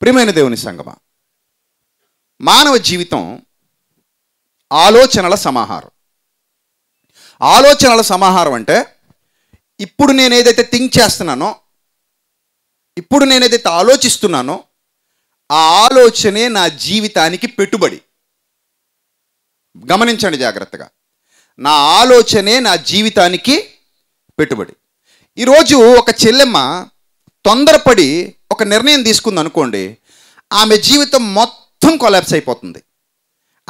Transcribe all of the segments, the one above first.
ప్రియమైన దేవుని సంగమ మానవ జీవితం ఆలోచనల సమాహారం ఆలోచనల సమాహారం అంటే ఇప్పుడు నేను ఏదైతే థింక్ చేస్తున్నానో ఇప్పుడు నేను ఏదైతే ఆలోచిస్తున్నానో ఆ ఆలోచనే నా జీవితానికి పెట్టుబడి గమనించండి జాగ్రత్తగా నా ఆలోచనే నా జీవితానికి పెట్టుబడి ఈరోజు ఒక చెల్లెమ్మ తొందరపడి ఒక నిర్ణయం తీసుకుంది అనుకోండి ఆమె జీవితం మొత్తం కొలాప్స్ అయిపోతుంది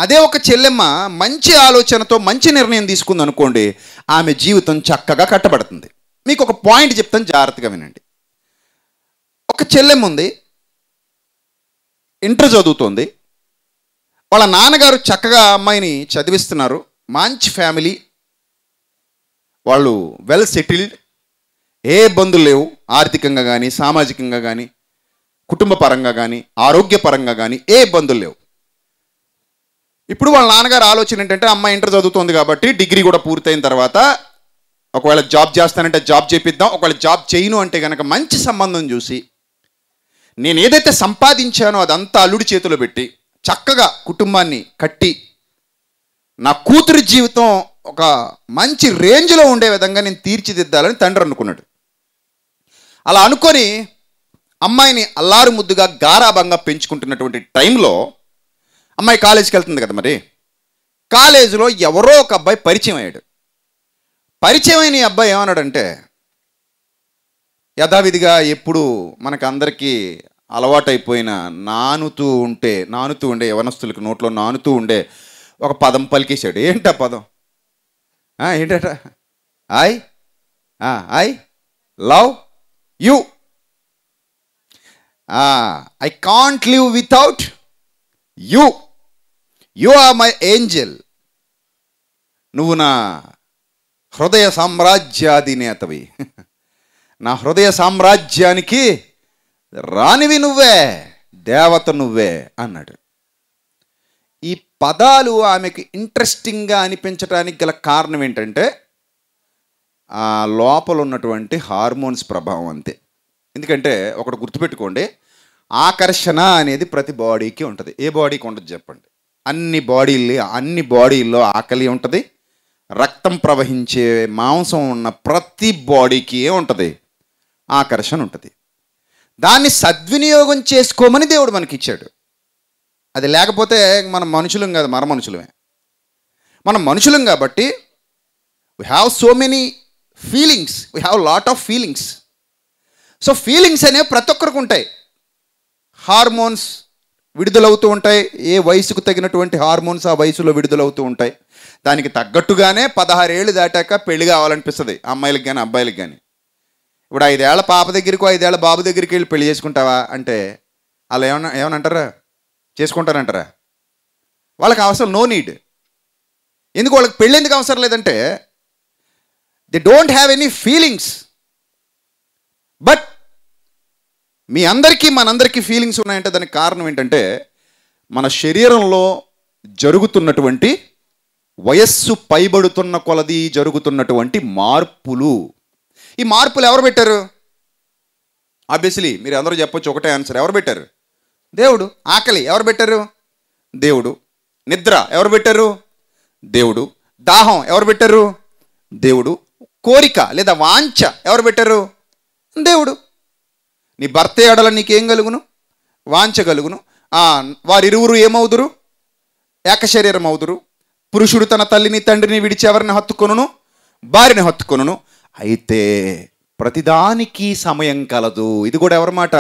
అదే ఒక చెల్లెమ్మ మంచి ఆలోచనతో మంచి నిర్ణయం తీసుకుంది అనుకోండి ఆమె జీవితం చక్కగా కట్టబడుతుంది మీకు ఒక పాయింట్ చెప్తాను జాగ్రత్తగా వినండి ఒక చెల్లెమ్మ ఉంది ఇంటర్ చదువుతోంది వాళ్ళ నాన్నగారు చక్కగా అమ్మాయిని చదివిస్తున్నారు మంచి ఫ్యామిలీ వాళ్ళు వెల్ సెటిల్డ్ ఏ ఇబ్బందులు లేవు ఆర్థికంగా కానీ సామాజికంగా కానీ కుటుంబ పరంగా కానీ ఆరోగ్యపరంగా కానీ ఏ ఇబ్బందులు లేవు ఇప్పుడు వాళ్ళ నాన్నగారు ఆలోచన ఏంటంటే అమ్మాయి ఇంటర్ చదువుతోంది కాబట్టి డిగ్రీ కూడా పూర్తయిన తర్వాత ఒకవేళ జాబ్ చేస్తానంటే జాబ్ చేపిద్దాం ఒకవేళ జాబ్ చేయను అంటే కనుక మంచి సంబంధం చూసి నేను ఏదైతే సంపాదించానో అదంతా అల్లుడి చేతిలో పెట్టి చక్కగా కుటుంబాన్ని కట్టి నా కూతురు జీవితం ఒక మంచి రేంజ్లో ఉండే విధంగా నేను తీర్చిదిద్దాలని తండ్రి అనుకున్నాడు అలా అనుకొని అమ్మాయిని అల్లారు ముద్దుగా గారాభంగా పెంచుకుంటున్నటువంటి టైంలో అమ్మాయి కాలేజీకి వెళ్తుంది కదా మరి కాలేజీలో ఎవరో ఒక అబ్బాయి పరిచయం అయ్యాడు పరిచయం అయిన అబ్బాయి ఏమన్నాడంటే యథావిధిగా ఎప్పుడు మనకందరికీ అలవాటైపోయిన నానుతూ ఉంటే నానుతూ ఉండే యవనస్తులకు నోట్లో నానుతూ ఉండే ఒక పదం పలికేశాడు ఏంట పదం ఏంటట I I love you I can't live without you you are my angel నువ్వు నా హృదయ సామ్రాజ్యాధినేతవి నా హృదయ సామ్రాజ్యానికి రానివి నువ్వే దేవత నువ్వే అన్నాడు ఈ పదాలు ఆమెకు ఇంట్రెస్టింగ్గా అనిపించడానికి గల కారణం ఏంటంటే ఆ లోపల ఉన్నటువంటి హార్మోన్స్ ప్రభావం అంతే ఎందుకంటే ఒకటి గుర్తుపెట్టుకోండి ఆకర్షణ అనేది ప్రతి బాడీకి ఉంటుంది ఏ బాడీకి ఉండదు చెప్పండి అన్ని బాడీలు అన్ని బాడీల్లో ఆకలి ఉంటుంది రక్తం ప్రవహించే మాంసం ఉన్న ప్రతి బాడీకి ఉంటుంది ఆకర్షణ ఉంటుంది దాన్ని సద్వినియోగం చేసుకోమని దేవుడు మనకి ఇచ్చాడు అది లేకపోతే మనం మనుషులం కాదు మన మనుషులమే మనం మనుషులం కాబట్టి we have so many feelings we have lot of feelings so feelings అనేవి ప్రతి ఒక్కరికి ఉంటాయి హార్మోన్స్ విడుదలవుతూ ఉంటాయి ఏ వయసుకు తగినటువంటి హార్మోన్స్ ఆ వయసులో విడుదలవుతూ ఉంటాయి దానికి తగ్గట్టుగానే పదహారేళ్ళు దాటాక పెళ్లి కావాలనిపిస్తుంది అమ్మాయిలకు కానీ అబ్బాయిలకు కానీ ఇప్పుడు ఐదేళ్ల పాప దగ్గరికి ఐదేళ్ల బాబు దగ్గరికి వెళ్ళి పెళ్లి చేసుకుంటావా అంటే వాళ్ళు ఏమన్నా ఏమనంటారా చేసుకుంటారంటారా వాళ్ళకి అవసరం నో నీడ్ ఎందుకు వాళ్ళకి పెళ్ళి ఎందుకు అవసరం లేదంటే they don't have any feelings but మీ అందరికీ మనందరికీ ఫీలింగ్స్ ఉన్నాయంటే దానికి కారణం ఏంటంటే మన శరీరంలో జరుగుతున్నటువంటి వయస్సు పైబడుతున్న కొలది జరుగుతున్నటువంటి మార్పులు ఈ మార్పులు ఎవరు పెట్టారు ఆబ్వియస్లీ మీరు అందరూ చెప్పొచ్చు ఒకటే ఆన్సర్ ఎవరు పెట్టారు దేవుడు ఆకలి ఎవరు పెట్టారు దేవుడు నిద్ర ఎవరు పెట్టారు దేవుడు దాహం ఎవరు పెట్టారు దేవుడు కోరిక లేదా వాంఛ ఎవరు పెట్టారు దేవుడు నీ భర్త ఏడల నీకేం కలుగును వాంచగలుగును కలుగును వారిరువురు ఏమవుదురు ఏకశరీరం అవుదురు పురుషుడు తన తల్లిని తండ్రిని విడిచి ఎవరిని హత్తుకొనును భార్యని హత్తుకొనును అయితే ప్రతిదానికి సమయం కలదు ఇది కూడా ఎవరి మాట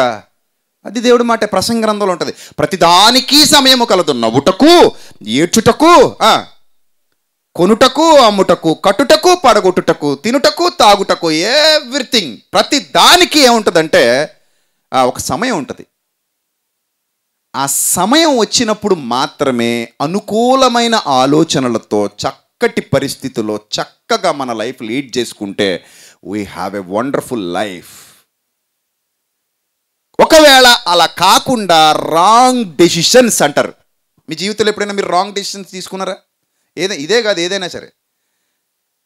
అది దేవుడి మాట ప్రసంగ గ్రంథంలో ఉంటుంది ప్రతిదానికి సమయము కలదు నవ్వుటకు ఏడ్చుటకు కొనుటకు అమ్ముటకు కట్టుటకు పడగొట్టుటకు తినుటకు తాగుటకు ఎవ్రీథింగ్ ప్రతి దానికి ఏముంటుందంటే ఒక సమయం ఉంటుంది ఆ సమయం వచ్చినప్పుడు మాత్రమే అనుకూలమైన ఆలోచనలతో చక్కటి పరిస్థితుల్లో చక్కగా మన లైఫ్ లీడ్ చేసుకుంటే we have a wonderful life ఒకవేళ అలా కాకుండా రాంగ్ డెసిషన్స్ అంటారు మీ జీవితంలో ఎప్పుడైనా మీరు రాంగ్ డెసిషన్స్ తీసుకున్నారా ఏదైనా ఇదే కాదు ఏదైనా సరే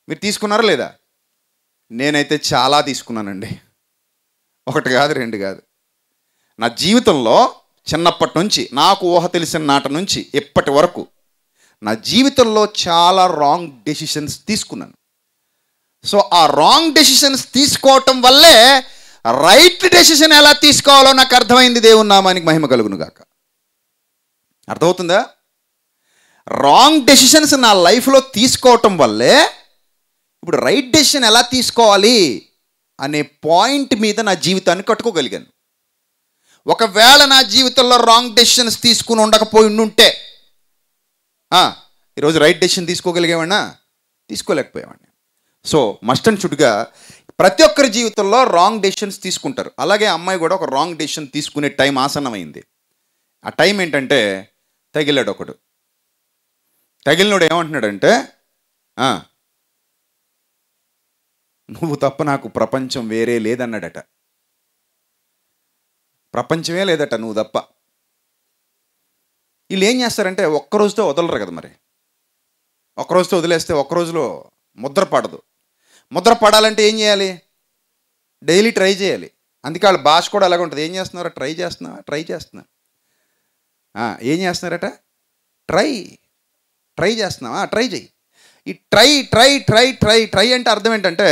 మీరు తీసుకున్నారా లేదా నేనైతే చాలా తీసుకున్నానండి ఒకటి కాదు రెండు కాదు నా జీవితంలో చిన్నప్పటి నుంచి నాకు ఊహ తెలిసిన నాట నుంచి ఇప్పటి వరకు నా జీవితంలో చాలా రాంగ్ డెసిషన్స్ తీసుకున్నాను సో ఆ రాంగ్ డెసిషన్స్ తీసుకోవటం వల్లే రైట్ డెసిషన్ ఎలా తీసుకోవాలో నాకు అర్థమైంది దేవుని నామానికి మహిమ గాక అర్థమవుతుందా రాంగ్ డెసిషన్స్ నా లైఫ్లో తీసుకోవటం వల్లే ఇప్పుడు రైట్ డెసిషన్ ఎలా తీసుకోవాలి అనే పాయింట్ మీద నా జీవితాన్ని కట్టుకోగలిగాను ఒకవేళ నా జీవితంలో రాంగ్ డెసిషన్స్ తీసుకుని ఉండకపోయి ఉంటే ఈరోజు రైట్ డెసిషన్ తీసుకోగలిగేవాడినా తీసుకోలేకపోయేవాడిని సో మస్ట్ అండ్ షుడ్గా ప్రతి ఒక్కరి జీవితంలో రాంగ్ డెసిషన్స్ తీసుకుంటారు అలాగే అమ్మాయి కూడా ఒక రాంగ్ డెసిషన్ తీసుకునే టైం ఆసన్నమైంది ఆ టైం ఏంటంటే తగిలాడు ఒకడు తగిలినోడు ఏమంటున్నాడంటే నువ్వు తప్ప నాకు ప్రపంచం వేరే లేదన్నాడట ప్రపంచమే లేదట నువ్వు తప్ప వీళ్ళు ఏం చేస్తారంటే ఒక్కరోజుతో వదలరు కదా మరి ఒక్కరోజుతో వదిలేస్తే ఒక్కరోజులో ముద్ర పడదు ముద్ర పడాలంటే ఏం చేయాలి డైలీ ట్రై చేయాలి అందుకే వాళ్ళ భాష కూడా అలాగే ఉంటుంది ఏం చేస్తున్నారా ట్రై చేస్తున్నావా ట్రై చేస్తున్నారు ఏం చేస్తున్నారట ట్రై ట్రై చేస్తున్నావా ట్రై చేయి ఈ try try try try try అంటే అర్థం ఏంటంటే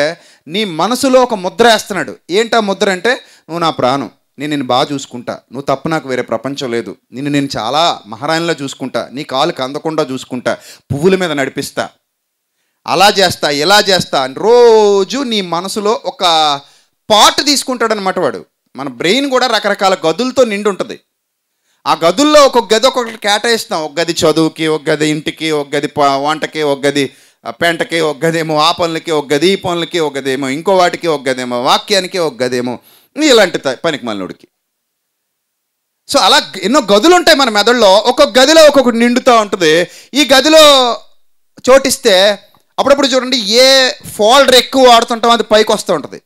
నీ మనసులో ఒక ముద్ర వేస్తున్నాడు ఏంటా ముద్ర అంటే నువ్వు నా ప్రాణం నేను నేను బాగా చూసుకుంటా నువ్వు తప్ప నాకు వేరే ప్రపంచం లేదు నిన్ను నేను చాలా మహారాణిలా చూసుకుంటా నీ కాలు కందకుండా చూసుకుంటా పువ్వుల మీద నడిపిస్తా అలా చేస్తా ఎలా చేస్తా అని రోజు నీ మనసులో ఒక పాట తీసుకుంటాడనమాట వాడు మన బ్రెయిన్ కూడా రకరకాల గదులతో నిండి ఉంటుంది ఆ గదుల్లో ఒక గది ఒక్కొక్కటి కేటాయిస్తాం ఒక గది చదువుకి ఒక గది ఇంటికి ఒక గది వంటకి ఒక గది పెంటకి ఒక గదేమో ఆ పనులకి ఒక గది ఈ పనులకి ఒక గదేమో ఇంకో వాటికి ఒక గదేమో వాక్యానికి ఒక గదేమో ఇలాంటి పనికి మనలోడికి సో అలా ఎన్నో గదులు ఉంటాయి మన మెదడులో ఒక్కొక్క గదిలో ఒక్కొక్కటి నిండుతూ ఉంటుంది ఈ గదిలో చోటిస్తే అప్పుడప్పుడు చూడండి ఏ ఫాల్డర్ ఎక్కువ వాడుతుంటాం అది పైకి వస్తూ ఉంటుంది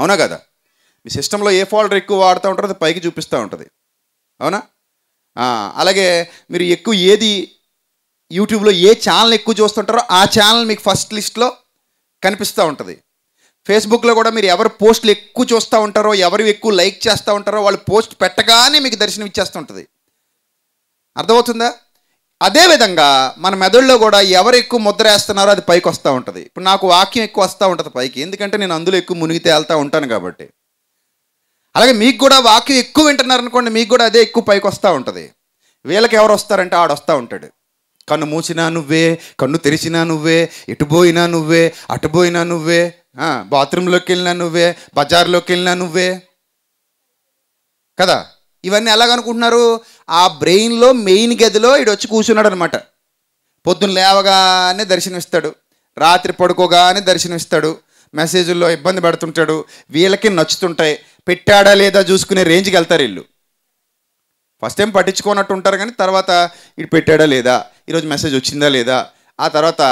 అవునా కదా మీ సిస్టంలో ఏ ఫాల్డర్ ఎక్కువ వాడుతూ ఉంటారో అది పైకి చూపిస్తూ ఉంటుంది అవునా అలాగే మీరు ఎక్కువ ఏది యూట్యూబ్లో ఏ ఛానల్ ఎక్కువ చూస్తుంటారో ఆ ఛానల్ మీకు ఫస్ట్ లిస్ట్లో కనిపిస్తూ ఉంటుంది ఫేస్బుక్లో కూడా మీరు ఎవరు పోస్టులు ఎక్కువ చూస్తూ ఉంటారో ఎవరు ఎక్కువ లైక్ చేస్తూ ఉంటారో వాళ్ళు పోస్ట్ పెట్టగానే మీకు దర్శనం ఇచ్చేస్తుంటుంది అర్థమవుతుందా అదేవిధంగా మన మెదడులో కూడా ఎవరు ఎక్కువ ముద్ర వేస్తున్నారో అది పైకి వస్తూ ఉంటుంది ఇప్పుడు నాకు వాక్యం ఎక్కువ వస్తూ ఉంటుంది పైకి ఎందుకంటే నేను అందులో ఎక్కువ మునిగితే వెళ్తూ ఉంటాను కాబట్టి అలాగే మీకు కూడా వాక్యం ఎక్కువ వింటున్నారనుకోండి మీకు కూడా అదే ఎక్కువ పైకి వస్తూ ఉంటుంది వీళ్ళకి ఎవరు వస్తారంటే వస్తూ ఉంటాడు కన్ను మూసినా నువ్వే కన్ను తెరిచినా నువ్వే ఇటుపోయినా నువ్వే అటుపోయినా నువ్వే బాత్రూంలోకి వెళ్ళినా నువ్వే బజార్లోకి వెళ్ళినా నువ్వే కదా ఇవన్నీ ఎలాగనుకుంటున్నారు ఆ బ్రెయిన్లో మెయిన్ గదిలో ఇడు వచ్చి కూర్చున్నాడు అనమాట పొద్దున్న లేవగానే దర్శనమిస్తాడు రాత్రి పడుకోగానే దర్శనమిస్తాడు మెసేజ్ల్లో ఇబ్బంది పడుతుంటాడు వీళ్ళకి నచ్చుతుంటాయి పెట్టాడా లేదా చూసుకునే రేంజ్కి వెళ్తారు వీళ్ళు ఫస్ట్ టైం పట్టించుకోనట్టు ఉంటారు కానీ తర్వాత ఇటు పెట్టాడా లేదా ఈరోజు మెసేజ్ వచ్చిందా లేదా ఆ తర్వాత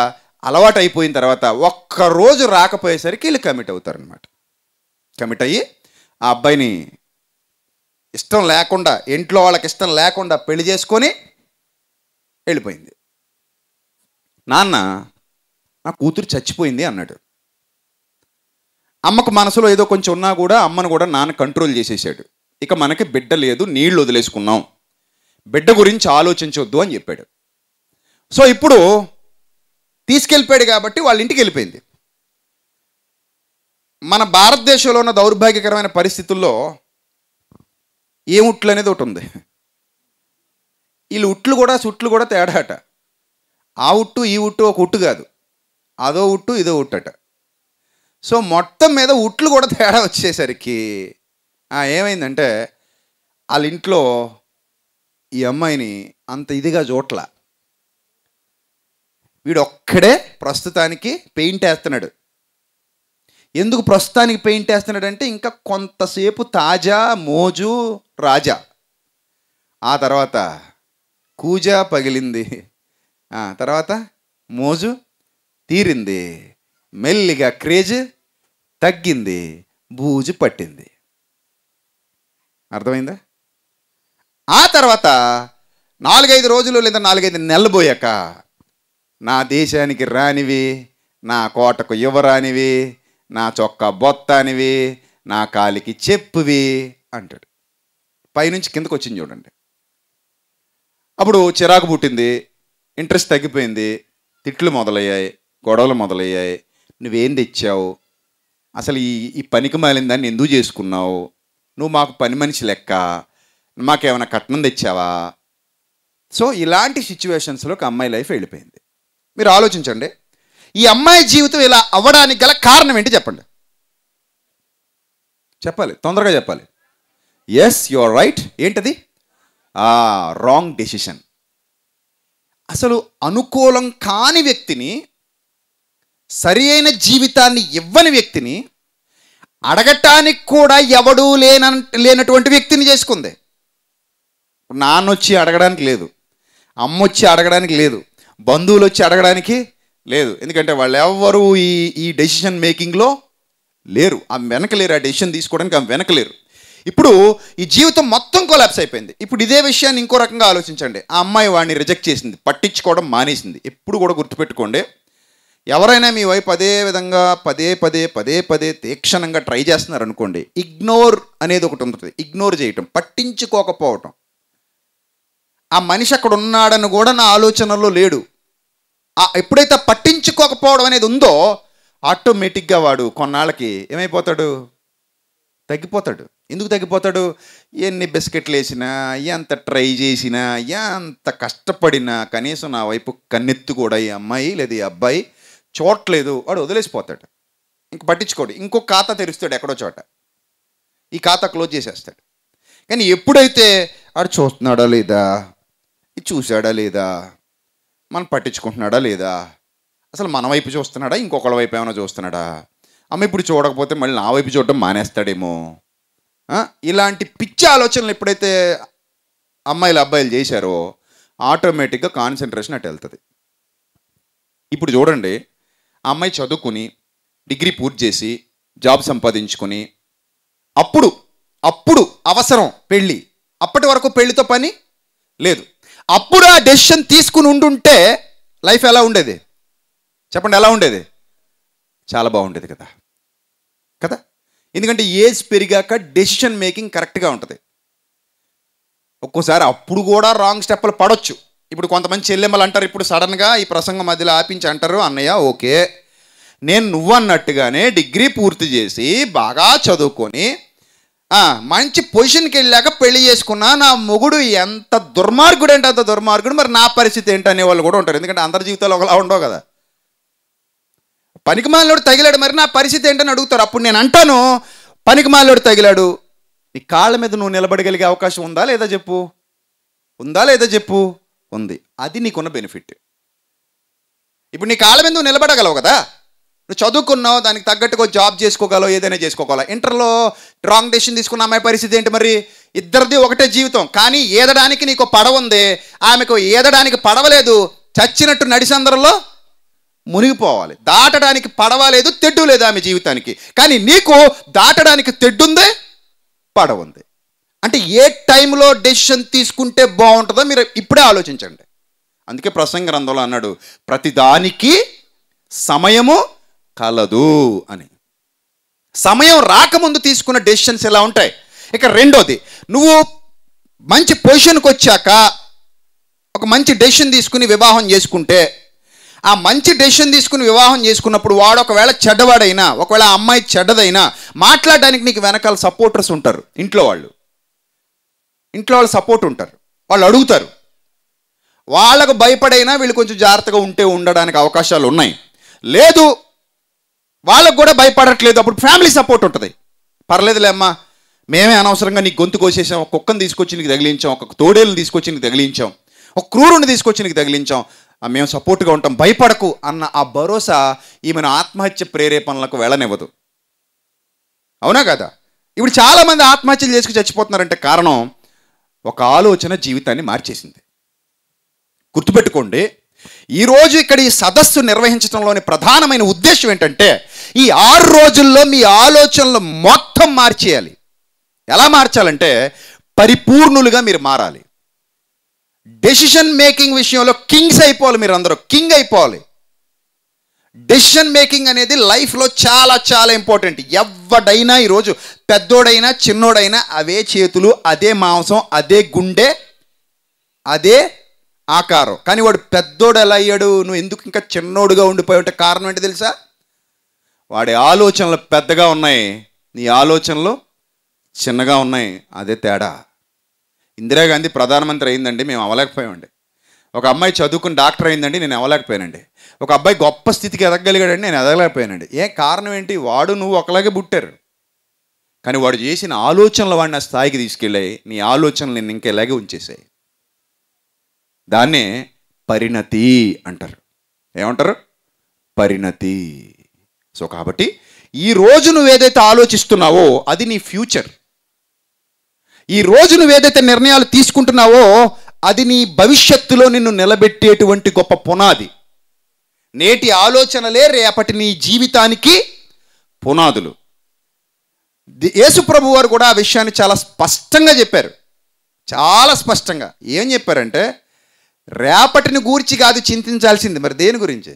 అలవాటు అయిపోయిన తర్వాత ఒక్కరోజు రాకపోయేసరికి వీళ్ళు కమిట్ అవుతారనమాట కమిట్ అయ్యి ఆ అబ్బాయిని ఇష్టం లేకుండా ఇంట్లో వాళ్ళకి ఇష్టం లేకుండా పెళ్లి చేసుకొని వెళ్ళిపోయింది నాన్న నా కూతురు చచ్చిపోయింది అన్నాడు అమ్మకు మనసులో ఏదో కొంచెం ఉన్నా కూడా అమ్మను కూడా నాన్న కంట్రోల్ చేసేసాడు ఇక మనకి బిడ్డ లేదు నీళ్లు వదిలేసుకున్నాం బిడ్డ గురించి ఆలోచించొద్దు అని చెప్పాడు సో ఇప్పుడు తీసుకెళ్ళిపోయాడు కాబట్టి వాళ్ళ ఇంటికి వెళ్ళిపోయింది మన భారతదేశంలో ఉన్న దౌర్భాగ్యకరమైన పరిస్థితుల్లో ఏం ఉట్లు అనేది ఒకటి ఉంది వీళ్ళు ఉట్లు కూడా సుట్లు కూడా తేడాట ఆ ఉట్టు ఈ ఉట్టు ఒక ఉట్టు కాదు అదో ఉట్టు ఇదో ఉట్టట సో మొత్తం మీద ఉట్లు కూడా తేడా వచ్చేసరికి ఏమైందంటే వాళ్ళ ఇంట్లో ఈ అమ్మాయిని అంత ఇదిగా చూడట్లా వీడొక్కడే ప్రస్తుతానికి పెయింట్ వేస్తున్నాడు ఎందుకు ప్రస్తుతానికి పెయింట్ వేస్తున్నాడంటే ఇంకా కొంతసేపు తాజా మోజు రాజా ఆ తర్వాత కూజా పగిలింది తర్వాత మోజు తీరింది మెల్లిగా క్రేజ్ తగ్గింది బూజు పట్టింది అర్థమైందా ఆ తర్వాత నాలుగైదు రోజులు లేదా నాలుగైదు నెలలు పోయాక నా దేశానికి రానివి నా కోటకు ఇవ్వరానివి నా చొక్కా బొత్తానివి నా కాలికి చెప్పువి అంటాడు పైనుంచి కిందకు వచ్చింది చూడండి అప్పుడు చిరాకు పుట్టింది ఇంట్రెస్ట్ తగ్గిపోయింది తిట్లు మొదలయ్యాయి గొడవలు మొదలయ్యాయి నువ్వేం తెచ్చావు అసలు ఈ ఈ పనికి మాలిందాన్ని ఎందుకు చేసుకున్నావు నువ్వు మాకు పని మనిషి లెక్క మాకేమైనా కట్నం తెచ్చావా సో ఇలాంటి సిచ్యువేషన్స్లోకి అమ్మాయి లైఫ్ వెళ్ళిపోయింది మీరు ఆలోచించండి ఈ అమ్మాయి జీవితం ఇలా అవ్వడానికి గల కారణం ఏంటి చెప్పండి చెప్పాలి తొందరగా చెప్పాలి ఎస్ యు ఆర్ రైట్ ఏంటది రాంగ్ డెసిషన్ అసలు అనుకూలం కాని వ్యక్తిని సరి అయిన జీవితాన్ని ఇవ్వని వ్యక్తిని అడగటానికి కూడా ఎవడూ లేన లేనటువంటి వ్యక్తిని చేసుకుంది నాన్నొచ్చి అడగడానికి లేదు అమ్మొచ్చి అడగడానికి లేదు బంధువులు వచ్చి అడగడానికి లేదు ఎందుకంటే వాళ్ళు ఎవరు ఈ ఈ డెసిషన్ మేకింగ్లో లేరు ఆ వెనకలేరు ఆ డెసిషన్ తీసుకోవడానికి ఆమె వెనకలేరు ఇప్పుడు ఈ జీవితం మొత్తం కొలాప్స్ అయిపోయింది ఇప్పుడు ఇదే విషయాన్ని ఇంకో రకంగా ఆలోచించండి ఆ అమ్మాయి వాడిని రిజెక్ట్ చేసింది పట్టించుకోవడం మానేసింది ఎప్పుడు కూడా గుర్తుపెట్టుకోండి ఎవరైనా మీ వైపు అదే విధంగా పదే పదే పదే పదే తీక్షణంగా ట్రై చేస్తున్నారు అనుకోండి ఇగ్నోర్ అనేది ఒకటి ఉంటుంది ఇగ్నోర్ చేయటం పట్టించుకోకపోవటం ఆ మనిషి అక్కడ ఉన్నాడని కూడా నా ఆలోచనలో లేడు ఎప్పుడైతే పట్టించుకోకపోవడం అనేది ఉందో ఆటోమేటిక్గా వాడు కొన్నాళ్ళకి ఏమైపోతాడు తగ్గిపోతాడు ఎందుకు తగ్గిపోతాడు ఎన్ని బిస్కెట్లు వేసినా ఎంత ట్రై చేసినా ఎంత కష్టపడినా కనీసం నా వైపు కన్నెత్తు కూడా ఈ అమ్మాయి లేదు ఈ అబ్బాయి చూడట్లేదు వాడు వదిలేసిపోతాడు ఇంక పట్టించుకోడు ఇంకో ఖాతా తెరుస్తాడు ఎక్కడో చోట ఈ ఖాతా క్లోజ్ చేసేస్తాడు కానీ ఎప్పుడైతే వాడు చూస్తున్నాడా లేదా చూశాడా లేదా మనం పట్టించుకుంటున్నాడా లేదా అసలు మన వైపు చూస్తున్నాడా ఇంకొకళ్ళ వైపు ఏమైనా చూస్తున్నాడా అమ్మ ఇప్పుడు చూడకపోతే మళ్ళీ నా వైపు చూడడం మానేస్తాడేమో ఇలాంటి పిచ్చి ఆలోచనలు ఎప్పుడైతే అమ్మాయిలు అబ్బాయిలు చేశారో ఆటోమేటిక్గా కాన్సన్ట్రేషన్ అటు వెళ్తుంది ఇప్పుడు చూడండి అమ్మాయి చదువుకుని డిగ్రీ పూర్తి చేసి జాబ్ సంపాదించుకొని అప్పుడు అప్పుడు అవసరం పెళ్ళి అప్పటి వరకు పెళ్లితో పని లేదు అప్పుడు ఆ డెసిషన్ తీసుకుని ఉండుంటే లైఫ్ ఎలా ఉండేది చెప్పండి ఎలా ఉండేది చాలా బాగుండేది కదా కదా ఎందుకంటే ఏజ్ పెరిగాక డెసిషన్ మేకింగ్ కరెక్ట్గా ఉంటుంది ఒక్కోసారి అప్పుడు కూడా రాంగ్ స్టెప్లు పడవచ్చు ఇప్పుడు కొంతమంది చెల్లెమ్మలు అంటారు ఇప్పుడు సడన్గా ఈ ప్రసంగం మధ్యలో ఆపించి అంటారు అన్నయ్య ఓకే నేను నువ్వు అన్నట్టుగానే డిగ్రీ పూర్తి చేసి బాగా చదువుకొని మంచి పొజిషన్కి వెళ్ళాక పెళ్లి చేసుకున్నా నా మొగుడు ఎంత దుర్మార్గుడు అంటే అంత దుర్మార్గుడు మరి నా పరిస్థితి ఏంటనే వాళ్ళు కూడా ఉంటారు ఎందుకంటే అందరి జీవితాలు ఒకలా ఉండవు కదా పనికిమాలోడు తగిలాడు మరి నా పరిస్థితి ఏంటని అడుగుతారు అప్పుడు నేను అంటాను పనికిమాలోడు తగిలాడు నీ కాళ్ళ మీద నువ్వు నిలబడగలిగే అవకాశం ఉందా లేదా చెప్పు ఉందా లేదా చెప్పు ఉంది అది నీకున్న బెనిఫిట్ ఇప్పుడు నీ కాళ్ళ మీద నువ్వు నిలబడగలవు కదా నువ్వు చదువుకున్నావు దానికి తగ్గట్టుగా జాబ్ చేసుకోగలవు ఏదైనా చేసుకోగలవు ఇంటర్లో రాంగ్ డెసిషన్ తీసుకున్న అమ్మాయి పరిస్థితి ఏంటి మరి ఇద్దరిది ఒకటే జీవితం కానీ ఏదడానికి నీకు పడవ ఉంది ఆమెకు ఏదడానికి పడవలేదు చచ్చినట్టు నడిసందరంలో మునిగిపోవాలి దాటడానికి పడవ లేదు తెడ్డు లేదు ఆమె జీవితానికి కానీ నీకు దాటడానికి తెడ్డుందే పడవ ఉంది అంటే ఏ టైంలో డెసిషన్ తీసుకుంటే బాగుంటుందో మీరు ఇప్పుడే ఆలోచించండి అందుకే ప్రసంగ గ్రంథంలో అన్నాడు ప్రతిదానికి సమయము కలదు అని సమయం రాకముందు తీసుకున్న డెసిషన్స్ ఎలా ఉంటాయి ఇక రెండోది నువ్వు మంచి పొజిషన్కి వచ్చాక ఒక మంచి డెసిషన్ తీసుకుని వివాహం చేసుకుంటే ఆ మంచి డెసిషన్ తీసుకుని వివాహం చేసుకున్నప్పుడు వాడు ఒకవేళ చెడ్డవాడైనా ఒకవేళ అమ్మాయి చెడ్డదైనా మాట్లాడడానికి నీకు వెనకాల సపోర్టర్స్ ఉంటారు ఇంట్లో వాళ్ళు ఇంట్లో వాళ్ళు సపోర్ట్ ఉంటారు వాళ్ళు అడుగుతారు వాళ్ళకు భయపడైనా వీళ్ళు కొంచెం జాగ్రత్తగా ఉంటే ఉండడానికి అవకాశాలు ఉన్నాయి లేదు వాళ్ళకు కూడా భయపడట్లేదు అప్పుడు ఫ్యామిలీ సపోర్ట్ ఉంటుంది పర్లేదులే అమ్మా మేమే అనవసరంగా నీకు గొంతు కోసేసాం ఒక కుక్కను తీసుకొచ్చి నీకు తగిలించాం ఒక తోడేలను తీసుకొచ్చి నీకు తగిలించాం ఒక క్రూరుని తీసుకొచ్చి నీకు తగిలించాం మేము సపోర్ట్గా ఉంటాం భయపడకు అన్న ఆ భరోసా ఈమెను ఆత్మహత్య ప్రేరేపణలకు వెళ్ళనివ్వదు అవునా కదా ఇప్పుడు చాలామంది ఆత్మహత్యలు చేసుకు చచ్చిపోతున్నారంటే కారణం ఒక ఆలోచన జీవితాన్ని మార్చేసింది గుర్తుపెట్టుకోండి ఈరోజు ఇక్కడ ఈ సదస్సు నిర్వహించడంలోని ప్రధానమైన ఉద్దేశం ఏంటంటే ఈ ఆరు రోజుల్లో మీ ఆలోచనలు మొత్తం మార్చేయాలి ఎలా మార్చాలంటే పరిపూర్ణులుగా మీరు మారాలి డెసిషన్ మేకింగ్ విషయంలో కింగ్స్ అయిపోవాలి మీరు అందరూ కింగ్ అయిపోవాలి డెసిషన్ మేకింగ్ అనేది లైఫ్లో చాలా చాలా ఇంపార్టెంట్ ఎవడైనా ఈరోజు పెద్దోడైనా చిన్నోడైనా అవే చేతులు అదే మాంసం అదే గుండె అదే ఆకారం కానీ వాడు పెద్దోడు ఎలా అయ్యాడు నువ్వు ఎందుకు ఇంకా చిన్నోడుగా ఉండిపోయావు కారణం ఏంటి తెలుసా వాడి ఆలోచనలు పెద్దగా ఉన్నాయి నీ ఆలోచనలు చిన్నగా ఉన్నాయి అదే తేడా ఇందిరాగాంధీ ప్రధానమంత్రి అయిందండి మేము అవ్వలేకపోయామండి ఒక అమ్మాయి చదువుకుని డాక్టర్ అయిందండి నేను అవ్వలేకపోయానండి ఒక అబ్బాయి గొప్ప స్థితికి ఎదగలిగాడండి నేను ఎదగలేకపోయానండి ఏ కారణం ఏంటి వాడు నువ్వు ఒకలాగే పుట్టారు కానీ వాడు చేసిన ఆలోచనలు వాడిని ఆ స్థాయికి తీసుకెళ్ళాయి నీ ఆలోచనలు నేను ఇంకా ఇలాగే ఉంచేసాయి దాన్నే పరిణతి అంటారు ఏమంటారు పరిణతి సో కాబట్టి ఈ రోజు నువ్వేదైతే ఆలోచిస్తున్నావో అది నీ ఫ్యూచర్ ఈ రోజు నువ్వేదైతే నిర్ణయాలు తీసుకుంటున్నావో అది నీ భవిష్యత్తులో నిన్ను నిలబెట్టేటువంటి గొప్ప పునాది నేటి ఆలోచనలే రేపటి నీ జీవితానికి పునాదులు యేసుప్రభు వారు కూడా ఆ విషయాన్ని చాలా స్పష్టంగా చెప్పారు చాలా స్పష్టంగా ఏం చెప్పారంటే రేపటిని గూర్చి కాదు చింతించాల్సింది మరి దేని గురించి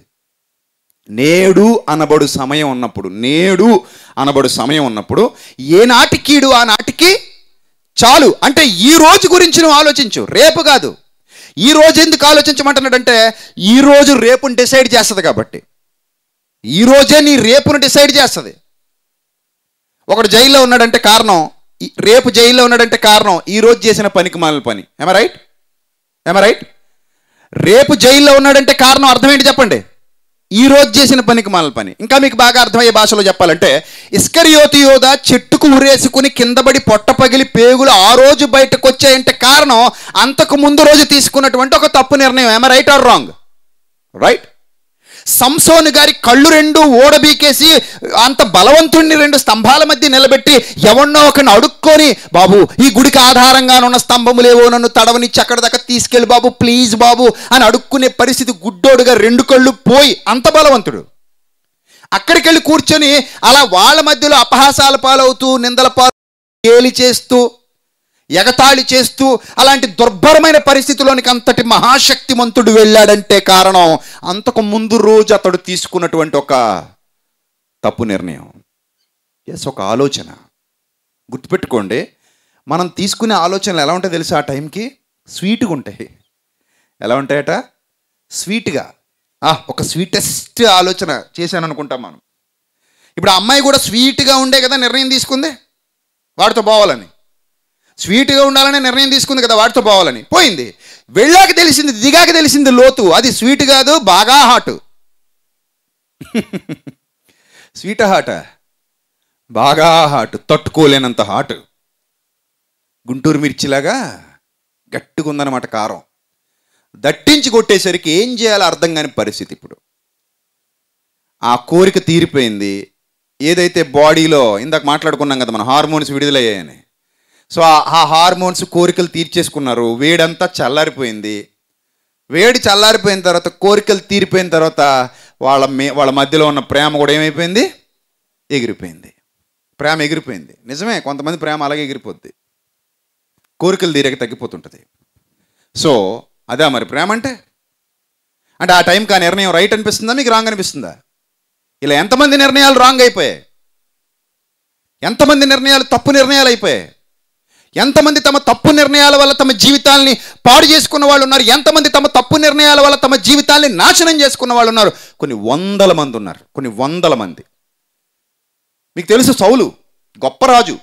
నేడు అనబడు సమయం ఉన్నప్పుడు నేడు అనబడు సమయం ఉన్నప్పుడు ఏ నాటికీడు ఆ నాటికి చాలు అంటే ఈ రోజు గురించి నువ్వు ఆలోచించు రేపు కాదు ఈ రోజు ఎందుకు ఆలోచించమంటున్నాడంటే ఈ రోజు రేపును డిసైడ్ చేస్తుంది కాబట్టి ఈ రోజే నీ రేపును డిసైడ్ చేస్తుంది ఒకడు జైల్లో ఉన్నాడంటే కారణం రేపు జైల్లో ఉన్నాడంటే కారణం ఈ రోజు చేసిన పనికి మాల పని ఏమ రైట్ ఏమ రైట్ రేపు జైల్లో ఉన్నాడంటే కారణం అర్థమేంటి చెప్పండి ఈ రోజు చేసిన పనికి మాల పని ఇంకా మీకు బాగా అర్థమయ్యే భాషలో చెప్పాలంటే ఇస్కరియోతి యోధ చెట్టుకు ఉరేసుకుని కిందబడి పొట్ట పగిలి పేగులు ఆ రోజు బయటకు వచ్చాయంటే కారణం అంతకు ముందు రోజు తీసుకున్నటువంటి ఒక తప్పు నిర్ణయం ఏమ రైట్ ఆర్ రాంగ్ రైట్ సంసోను గారి కళ్ళు రెండు ఓడబీకేసి అంత బలవంతుణ్ణి రెండు స్తంభాల మధ్య నిలబెట్టి ఎవన్నో ఒకరిని అడుక్కొని బాబు ఈ గుడికి ఆధారంగా స్తంభము స్తంభములేవో నన్ను తడవనిచ్చి అక్కడ దాకా తీసుకెళ్ళి బాబు ప్లీజ్ బాబు అని అడుక్కునే పరిస్థితి గుడ్డోడుగా రెండు కళ్ళు పోయి అంత బలవంతుడు అక్కడికి వెళ్ళి కూర్చొని అలా వాళ్ళ మధ్యలో అపహాసాల పాలవుతూ నిందల పాలు చేస్తూ ఎగతాళి చేస్తూ అలాంటి దుర్భరమైన పరిస్థితుల్లోనికి అంతటి మహాశక్తిమంతుడు వెళ్ళాడంటే కారణం అంతకు ముందు రోజు అతడు తీసుకున్నటువంటి ఒక తప్పు నిర్ణయం ఎస్ ఒక ఆలోచన గుర్తుపెట్టుకోండి మనం తీసుకునే ఆలోచనలు ఎలా ఉంటాయి తెలుసు ఆ టైంకి స్వీట్గా ఉంటాయి ఎలా ఉంటాయట స్వీట్గా ఒక స్వీటెస్ట్ ఆలోచన చేశాను అనుకుంటాం మనం ఇప్పుడు అమ్మాయి కూడా స్వీట్గా ఉండే కదా నిర్ణయం తీసుకుంది వాడితో పోవాలని స్వీట్గా ఉండాలనే నిర్ణయం తీసుకుంది కదా వాటితో పోవాలని పోయింది వెళ్ళాక తెలిసింది దిగాక తెలిసింది లోతు అది స్వీట్ కాదు బాగా హాట్ స్వీట్ హాట బాగా హాట్ తట్టుకోలేనంత హాట్ గుంటూరు మిర్చిలాగా గట్టిగా ఉందన్నమాట కారం దట్టించి కొట్టేసరికి ఏం చేయాలో అర్థం కాని పరిస్థితి ఇప్పుడు ఆ కోరిక తీరిపోయింది ఏదైతే బాడీలో ఇందాక మాట్లాడుకున్నాం కదా మన హార్మోన్స్ విడుదలయ్యాయని సో ఆ హార్మోన్స్ కోరికలు తీర్చేసుకున్నారు వేడంతా చల్లారిపోయింది వేడి చల్లారిపోయిన తర్వాత కోరికలు తీరిపోయిన తర్వాత వాళ్ళ మే వాళ్ళ మధ్యలో ఉన్న ప్రేమ కూడా ఏమైపోయింది ఎగిరిపోయింది ప్రేమ ఎగిరిపోయింది నిజమే కొంతమంది ప్రేమ అలాగే ఎగిరిపోద్ది కోరికలు తీరక తగ్గిపోతుంటుంది సో అదే మరి ప్రేమ అంటే అంటే ఆ టైంకి ఆ నిర్ణయం రైట్ అనిపిస్తుందా మీకు రాంగ్ అనిపిస్తుందా ఇలా ఎంతమంది నిర్ణయాలు రాంగ్ అయిపోయాయి ఎంతమంది నిర్ణయాలు తప్పు నిర్ణయాలు అయిపోయాయి ఎంతమంది తమ తప్పు నిర్ణయాల వల్ల తమ జీవితాల్ని పాడు చేసుకున్న వాళ్ళు ఉన్నారు ఎంతమంది తమ తప్పు నిర్ణయాల వల్ల తమ జీవితాల్ని నాశనం చేసుకున్న వాళ్ళు ఉన్నారు కొన్ని వందల మంది ఉన్నారు కొన్ని వందల మంది మీకు తెలుసు సౌలు గొప్ప రాజు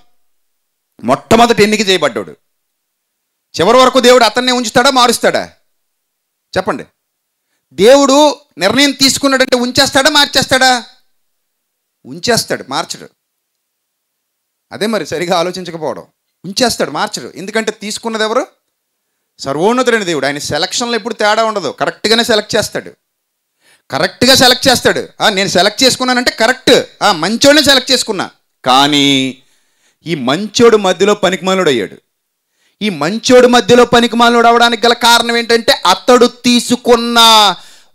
మొట్టమొదటి ఎన్నిక చేయబడ్డాడు చివరి వరకు దేవుడు అతన్నే ఉంచుతాడా మారుస్తాడా చెప్పండి దేవుడు నిర్ణయం తీసుకున్నాడంటే ఉంచేస్తాడా మార్చేస్తాడా ఉంచేస్తాడు మార్చడు అదే మరి సరిగా ఆలోచించకపోవడం ఉంచేస్తాడు మార్చరు ఎందుకంటే తీసుకున్నది ఎవరు సర్వోన్నతుడైన దేవుడు ఆయన సెలక్షన్లో ఎప్పుడు తేడా ఉండదు కరెక్ట్గానే సెలెక్ట్ చేస్తాడు కరెక్ట్గా సెలెక్ట్ చేస్తాడు నేను సెలెక్ట్ చేసుకున్నానంటే కరెక్ట్ ఆ మంచోడే సెలెక్ట్ చేసుకున్నా కానీ ఈ మంచోడు మధ్యలో పనికిమాలుడు అయ్యాడు ఈ మంచోడు మధ్యలో పనికిమాలుడు అవడానికి గల కారణం ఏంటంటే అతడు తీసుకున్న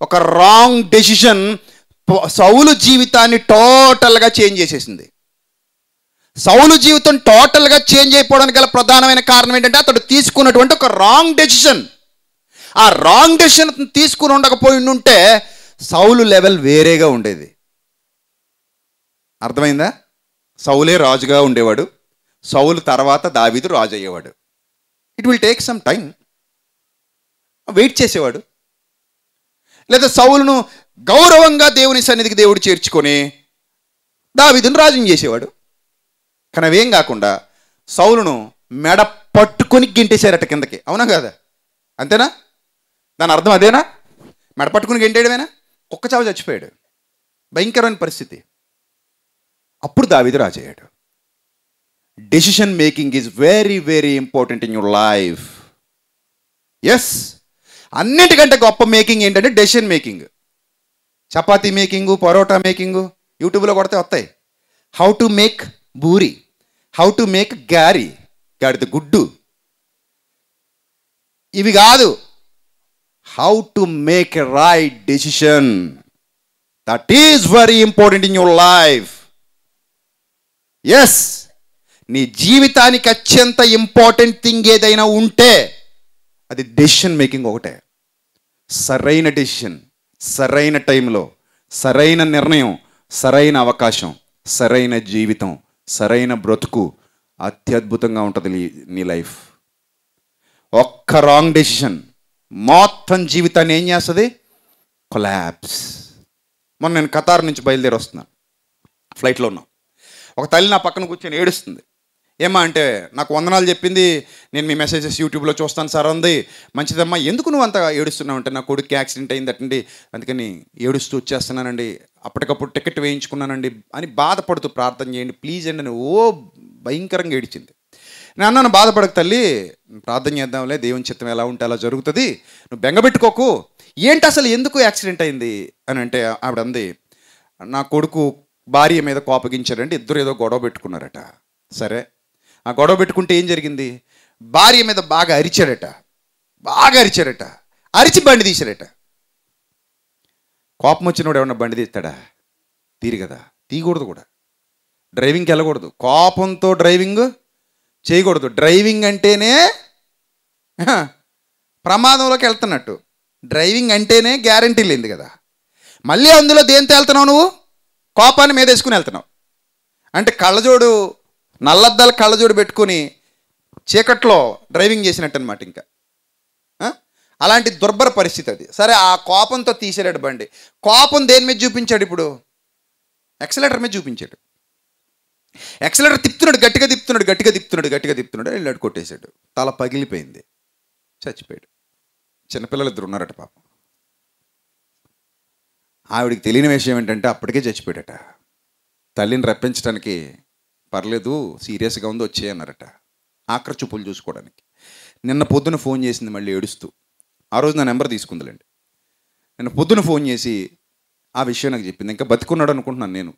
ఒక రాంగ్ డెసిషన్ సౌలు జీవితాన్ని టోటల్గా చేంజ్ చేసేసింది సౌలు జీవితం టోటల్గా చేంజ్ అయిపోవడానికి గల ప్రధానమైన కారణం ఏంటంటే అతడు తీసుకున్నటువంటి ఒక రాంగ్ డెసిషన్ ఆ రాంగ్ డెసిషన్ తీసుకుని ఉండకపోయి ఉంటే సౌలు లెవెల్ వేరేగా ఉండేది అర్థమైందా సౌలే రాజుగా ఉండేవాడు సౌలు తర్వాత దావీదు రాజు అయ్యేవాడు it will take some time wait చేసేవాడు లేదా సౌలును గౌరవంగా దేవుని సన్నిధికి దేవుడు చేర్చుకొని దావీదును రాజుని చేసేవాడు కానీ అవేం కాకుండా సౌలును మెడ పట్టుకుని గింటేశారట కిందకి అవునా కదా అంతేనా దాని అర్థం అదేనా మెడ పట్టుకుని గింటేయడమేనా కుక్క చావు చచ్చిపోయాడు భయంకరమైన పరిస్థితి అప్పుడు దావిది రాజయ్యాడు decision making is very very important in your life yes అన్నిటికంటే గొప్ప మేకింగ్ ఏంటంటే decision making chapati making paratha making యూట్యూబ్లో కొడితే వస్తాయి హౌ టు మేక్ బూరి హౌ టు మేక్ గ్యారీ గాడిద గుడ్డు ఇవి కాదు how to make a right decision that is very important in your life yes నీ జీవితానికి అత్యంత ఇంపార్టెంట్ థింగ్ ఏదైనా ఉంటే అది డెసిషన్ మేకింగ్ ఒకటే సరైన డెసిషన్ సరైన టైంలో సరైన నిర్ణయం సరైన అవకాశం సరైన జీవితం సరైన బ్రతుకు అత్యద్భుతంగా ఉంటుంది నీ లైఫ్ ఒక్క రాంగ్ డెసిషన్ మొత్తం జీవితాన్ని ఏం చేస్తుంది కొలాబ్స్ మొన్న నేను కతార్ నుంచి బయలుదేరి వస్తున్నాను ఫ్లైట్లో ఉన్నాం ఒక తల్లి నా పక్కన కూర్చొని ఏడుస్తుంది ఏమా అంటే నాకు వందనాలు చెప్పింది నేను మీ మెసేజెస్ యూట్యూబ్లో చూస్తాను సార్ అంది మంచిదమ్మా ఎందుకు నువ్వు అంత ఏడుస్తున్నావు అంటే నా కొడుకు యాక్సిడెంట్ అయిందటండి అందుకని ఏడుస్తూ వచ్చేస్తున్నానండి అప్పటికప్పుడు టికెట్ వేయించుకున్నానండి అని బాధపడుతూ ప్రార్థన చేయండి ప్లీజ్ అండి అని ఓ భయంకరంగా ఏడిచింది నేను అన్నాను బాధపడక తల్లి ప్రార్థన చేద్దాంలే దేవుని చిత్తం ఎలా ఉంటే అలా జరుగుతుంది నువ్వు బెంగపెట్టుకోకు ఏంటి అసలు ఎందుకు యాక్సిడెంట్ అయింది అని అంటే ఆవిడ అంది నా కొడుకు భార్య మీద కోపగించారండి ఇద్దరు ఏదో గొడవ పెట్టుకున్నారట సరే ఆ గొడవ పెట్టుకుంటే ఏం జరిగింది భార్య మీద బాగా అరిచాడట బాగా అరిచాడట అరిచి బండి తీశాడట కోపం వచ్చినోడు ఏమన్నా బండి తీస్తాడా తీరు కదా తీయకూడదు కూడా డ్రైవింగ్కి వెళ్ళకూడదు కోపంతో డ్రైవింగ్ చేయకూడదు డ్రైవింగ్ అంటేనే ప్రమాదంలోకి వెళ్తున్నట్టు డ్రైవింగ్ అంటేనే గ్యారంటీ లేదు కదా మళ్ళీ అందులో దేంతో వెళ్తున్నావు నువ్వు కోపాన్ని మీద వేసుకుని వెళ్తున్నావు అంటే కళ్ళజోడు నల్లద్దాలు కళ్ళజోడు పెట్టుకుని చీకట్లో డ్రైవింగ్ చేసినట్టు అనమాట ఇంకా అలాంటి దుర్భర పరిస్థితి అది సరే ఆ కోపంతో తీసేరాడు బండి కోపం దేని మీద చూపించాడు ఇప్పుడు ఎక్సలేటర్ మీద చూపించాడు ఎక్సలేటర్ తిప్పుతున్నాడు గట్టిగా తిప్పుతున్నాడు గట్టిగా తిప్పుతున్నాడు గట్టిగా తిప్పుతున్నాడు వెళ్ళాడు కొట్టేశాడు తల పగిలిపోయింది చచ్చిపోయాడు చిన్నపిల్లలు ఇద్దరు ఉన్నారట పాపం ఆవిడికి తెలియని విషయం ఏంటంటే అప్పటికే చచ్చిపోయాడట తల్లిని రప్పించడానికి పర్లేదు సీరియస్గా ఉంది వచ్చే అన్నారట ఆఖరి చూపులు చూసుకోవడానికి నిన్న పొద్దున ఫోన్ చేసింది మళ్ళీ ఏడుస్తూ ఆ రోజు నా నెంబర్ తీసుకుందిలేండి నిన్న పొద్దున ఫోన్ చేసి ఆ విషయం నాకు చెప్పింది ఇంకా బతికున్నాడు అనుకుంటున్నాను నేను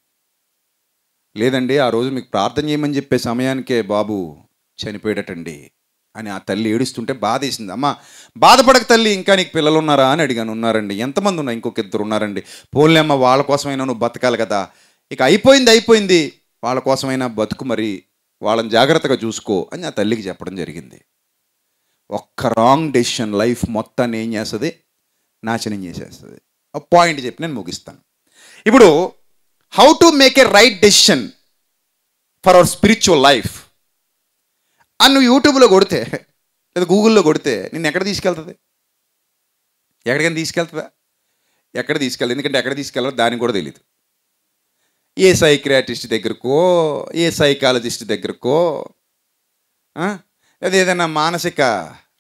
లేదండి ఆ రోజు మీకు ప్రార్థన చేయమని చెప్పే సమయానికే బాబు చనిపోయేటండి అని ఆ తల్లి ఏడుస్తుంటే బాధేసింది అమ్మ బాధపడక తల్లి ఇంకా నీకు పిల్లలు ఉన్నారా అని అడిగాను ఉన్నారండి ఎంతమంది ఉన్నా ఇంకొక ఇద్దరు ఉన్నారండి పోన్లే అమ్మ వాళ్ళ కోసమైనా నువ్వు బతకాలి కదా ఇక అయిపోయింది అయిపోయింది వాళ్ళ కోసమైనా బతుకు మరి వాళ్ళని జాగ్రత్తగా చూసుకో అని ఆ తల్లికి చెప్పడం జరిగింది ఒక్క రాంగ్ డెసిషన్ లైఫ్ మొత్తాన్ని ఏం చేస్తుంది నాశనం చేసేస్తుంది ఆ పాయింట్ చెప్పి నేను ముగిస్తాను ఇప్పుడు how to make a right decision for our spiritual life అని నువ్వు యూట్యూబ్లో కొడితే లేదా గూగుల్లో కొడితే నేను ఎక్కడ తీసుకెళ్తుంది ఎక్కడికైనా తీసుకెళ్తుందా ఎక్కడ తీసుకెళ్ళదు ఎందుకంటే ఎక్కడ తీసుకెళ్ళాలో దానికి కూడా తెలియదు ఏ సైక్రాటిస్ట్ దగ్గరకో ఏ సైకాలజిస్ట్ దగ్గరకో లేదా ఏదైనా మానసిక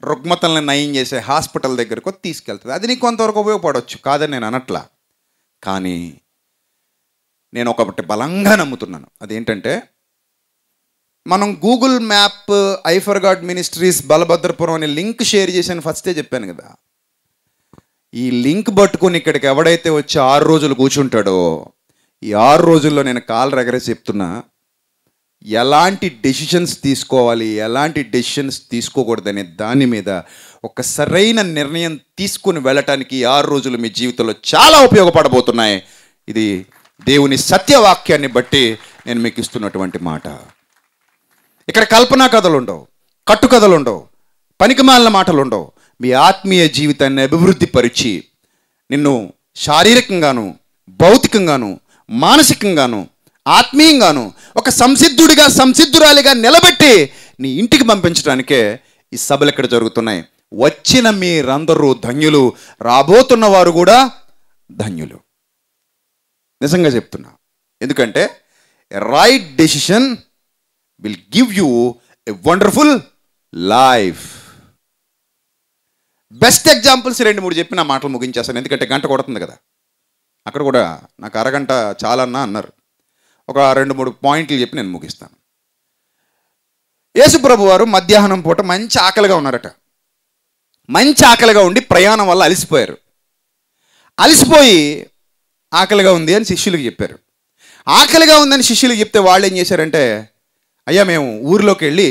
రుగ్మతల్ని నయం చేసే హాస్పిటల్ దగ్గరకో తీసుకెళ్తుంది అది నీకు కొంతవరకు ఉపయోగపడవచ్చు కాదని నేను అనట్లా కానీ నేను ఒకటి బలంగా నమ్ముతున్నాను అదేంటంటే మనం గూగుల్ మ్యాప్ ఐఫర్ గాడ్ మినిస్ట్రీస్ బలభద్రపురం అనే లింక్ షేర్ చేశాను ఫస్టే చెప్పాను కదా ఈ లింక్ పట్టుకుని ఇక్కడికి ఎవడైతే వచ్చి ఆరు రోజులు కూర్చుంటాడో ఈ ఆరు రోజుల్లో నేను కాల్ రగరేసి చెప్తున్నా ఎలాంటి డెసిషన్స్ తీసుకోవాలి ఎలాంటి డెసిషన్స్ తీసుకోకూడదనే దాని మీద ఒక సరైన నిర్ణయం తీసుకుని వెళ్ళటానికి ఆరు రోజులు మీ జీవితంలో చాలా ఉపయోగపడబోతున్నాయి ఇది దేవుని సత్యవాక్యాన్ని బట్టి నేను మీకు ఇస్తున్నటువంటి మాట ఇక్కడ కల్పనా కథలు ఉండవు కట్టుకథలు ఉండవు పనికిమాలిన మాటలు ఉండవు మీ ఆత్మీయ జీవితాన్ని అభివృద్ధిపరిచి నిన్ను శారీరకంగాను భౌతికంగాను మానసికంగాను ఆత్మీయంగాను ఒక సంసిద్ధుడిగా సంసిద్ధురాలిగా నిలబెట్టి నీ ఇంటికి పంపించడానికే ఈ సభలు ఇక్కడ జరుగుతున్నాయి వచ్చిన మీరందరూ ధన్యులు రాబోతున్న వారు కూడా ధన్యులు నిజంగా చెప్తున్నా ఎందుకంటే right decision will give you a wonderful life best examples రెండు మూడు చెప్పి నా మాటలు ముగించేస్తాను ఎందుకంటే గంట కొడుతుంది కదా అక్కడ కూడా నాకు అరగంట చాలన్నా అన్నారు ఒక రెండు మూడు పాయింట్లు చెప్పి నేను ముగిస్తాను యేసుప్రభు వారు మధ్యాహ్నం పూట మంచి ఆకలిగా ఉన్నారట మంచి ఆకలిగా ఉండి ప్రయాణం వల్ల అలసిపోయారు అలసిపోయి ఆకలిగా ఉంది అని శిష్యులకు చెప్పారు ఆకలిగా ఉందని శిష్యులకు చెప్తే వాళ్ళు ఏం చేశారంటే అయ్యా మేము ఊరిలోకి వెళ్ళి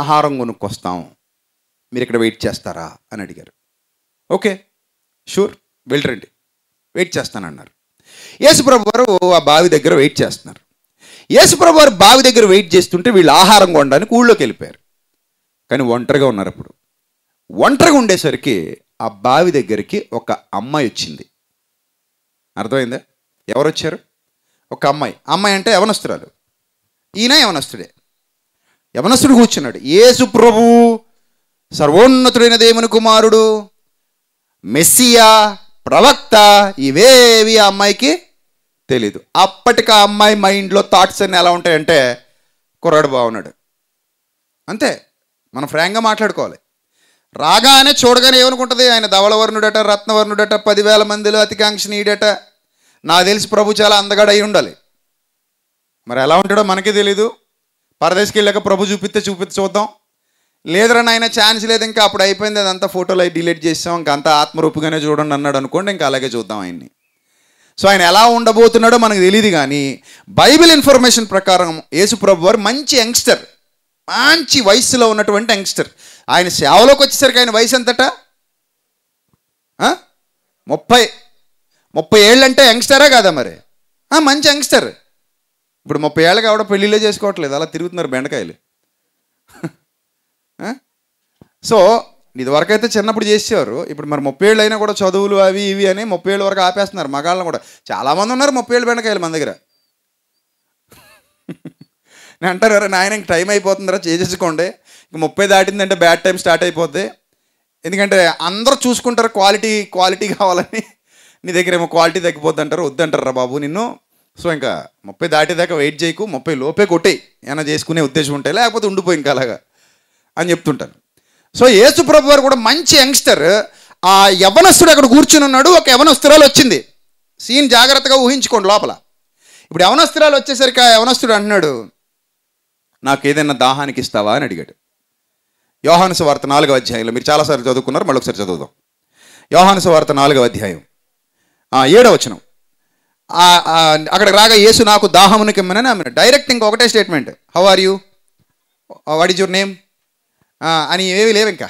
ఆహారం కొనుక్కొస్తాం మీరు ఇక్కడ వెయిట్ చేస్తారా అని అడిగారు ఓకే షూర్ వెళ్ళరండి వెయిట్ చేస్తానన్నారు యేసుప్రభు వారు ఆ బావి దగ్గర వెయిట్ చేస్తున్నారు యేసుప్రభు వారు బావి దగ్గర వెయిట్ చేస్తుంటే వీళ్ళు ఆహారం కొనడానికి ఊళ్ళోకి వెళ్ళిపోయారు కానీ ఒంటరిగా ఉన్నారు అప్పుడు ఒంటరిగా ఉండేసరికి ఆ బావి దగ్గరికి ఒక అమ్మాయి వచ్చింది అర్థమైందా ఎవరు వచ్చారు ఒక అమ్మాయి అమ్మాయి అంటే యవనస్తురాలు ఈయన యవనస్తుడే యవనస్తుడు కూర్చున్నాడు ఏసు ప్రభు సర్వోన్నతుడైన దేవుని కుమారుడు మెస్సియా ప్రవక్త ఇవేవి ఆ అమ్మాయికి తెలీదు అప్పటికి ఆ అమ్మాయి మైండ్లో థాట్స్ అన్నీ ఎలా ఉంటాయంటే కుర్రాడు బాగున్నాడు అంతే మనం ఫ్రాంక్గా మాట్లాడుకోవాలి రాగానే చూడగానే ఏమనుకుంటుంది ఆయన ధవళవర్ణుడట రత్నవర్ణుడట పదివేల మందిలో అతికాంక్షనీయుడట నాకు తెలిసి ప్రభు చాలా అందగాడు అయి ఉండాలి మరి ఎలా ఉంటాడో మనకే తెలీదు పరదేశకి వెళ్ళాక ప్రభు చూపిస్తే చూపి చూద్దాం లేదురా నాయన ఛాన్స్ లేదు ఇంకా అప్పుడు అయిపోయింది అదంతా ఫోటోలు అవి డిలీట్ చేసాం ఇంకా అంతా ఆత్మరూపుగానే చూడండి అన్నాడు అనుకోండి ఇంకా అలాగే చూద్దాం ఆయన్ని సో ఆయన ఎలా ఉండబోతున్నాడో మనకు తెలియదు కానీ బైబిల్ ఇన్ఫర్మేషన్ ప్రకారం యేసుప్రభు వారు మంచి యంగ్స్టర్ మంచి వయసులో ఉన్నటువంటి యంగ్స్టర్ ఆయన సేవలోకి వచ్చేసరికి ఆయన వయసు ఎంతట ముప్పై ముప్పై ఏళ్ళంటే యంగ్స్టరా కాదా మరి మంచి యంగ్స్టర్ ఇప్పుడు ముప్పై ఏళ్ళకి ఆవిడ పెళ్ళిళ్ళే చేసుకోవట్లేదు అలా తిరుగుతున్నారు బెండకాయలు సో ఇదివరకైతే అయితే చిన్నప్పుడు చేసేవారు ఇప్పుడు మరి ముప్పై ఏళ్ళు అయినా కూడా చదువులు అవి ఇవి అని ముప్పై ఏళ్ళ వరకు ఆపేస్తున్నారు మగాళ్ళని కూడా చాలామంది ఉన్నారు ముప్పై ఏళ్ళు బెండకాయలు మన దగ్గర నేను అంటారు అరే నాయన ఇంకా టైం అయిపోతుందిరా చేసేసుకోండి ఇంక ముప్పై దాటిందంటే బ్యాడ్ టైం స్టార్ట్ అయిపోద్ది ఎందుకంటే అందరూ చూసుకుంటారు క్వాలిటీ క్వాలిటీ కావాలని నీ దగ్గర ఏమో క్వాలిటీ తగ్గిపోద్ది అంటారు రా బాబు నిన్ను సో ఇంకా ముప్పై దాటేదాకా వెయిట్ చేయకు ముప్పై లోపే కొట్టేయి ఏమైనా చేసుకునే ఉద్దేశం ఉంటాయి లేకపోతే ఉండిపోయి ఇంకా అలాగా అని చెప్తుంటారు సో యేసు ప్రభు వారు కూడా మంచి యంగ్స్టర్ ఆ యవనస్తుడు అక్కడ కూర్చుని ఉన్నాడు ఒక యవనస్తురాలు వచ్చింది సీన్ జాగ్రత్తగా ఊహించుకోండి లోపల ఇప్పుడు యవనస్తురాలు వచ్చేసరికి ఆ యవనస్తుడు అన్నాడు నాకు ఏదైనా దాహానికి ఇస్తావా అని అడిగాడు యోహాను వార్త నాలుగో అధ్యాయంలో మీరు చాలాసార్లు చదువుకున్నారు మళ్ళీ ఒకసారి చదువుదాం యోహాను వార్త నాలుగవ అధ్యాయం ఏడవ వచనం అక్కడ రాగా యేసు నాకు దాహమునకిమ్మనని ఆమె డైరెక్ట్ ఇంకొకటే statement how are you what is your name అని ఏమీ లేవు ఇంకా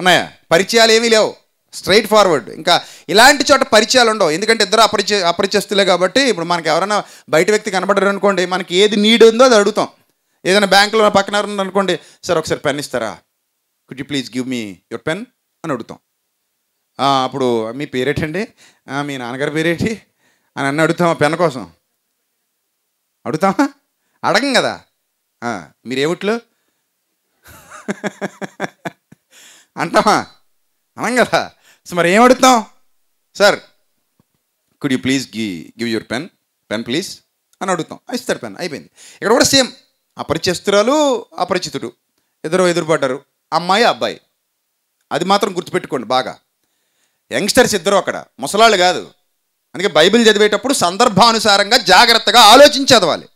ఉన్నాయా పరిచయాలు ఏమీ లేవు స్ట్రైట్ ఫార్వర్డ్ ఇంకా ఇలాంటి చోట పరిచయాలు ఉండవు ఎందుకంటే ఇద్దరు అపరిచయ అపరిచస్తులే కాబట్టి ఇప్పుడు మనకి ఎవరైనా బయట వ్యక్తి కనబడరు అనుకోండి మనకి ఏది నీడ్ ఉందో అది అడుగుతాం ఏదైనా బ్యాంకులో పక్కన అనుకోండి సార్ ఒకసారి పెన్ ఇస్తారా could you please give me your pen అని అడుగుతాం అప్పుడు మీ పేరేటండి మీ నాన్నగారి పేరేటి అని అన్న అడుగుతాం పెన్ కోసం అడుగుతామా అడగం కదా మీరేమిట్లో అంటామా అనం కదా సో మరి ఏమడుగుతాం sir could you please give give your pen pen please అని అడుగుతాం ఇస్తాడు పెన్ అయిపోయింది ఇక్కడ కూడా సేమ్ అపరిచిస్తురాలు అపరిచితుడు ఇద్దరు ఎదురుపడ్డారు అమ్మాయి అబ్బాయి అది మాత్రం గుర్తుపెట్టుకోండి బాగా యంగ్స్టర్స్ ఇద్దరు అక్కడ ముసలాళ్ళు కాదు అందుకే బైబిల్ చదివేటప్పుడు సందర్భానుసారంగా జాగ్రత్తగా ఆలోచించి చదవాలి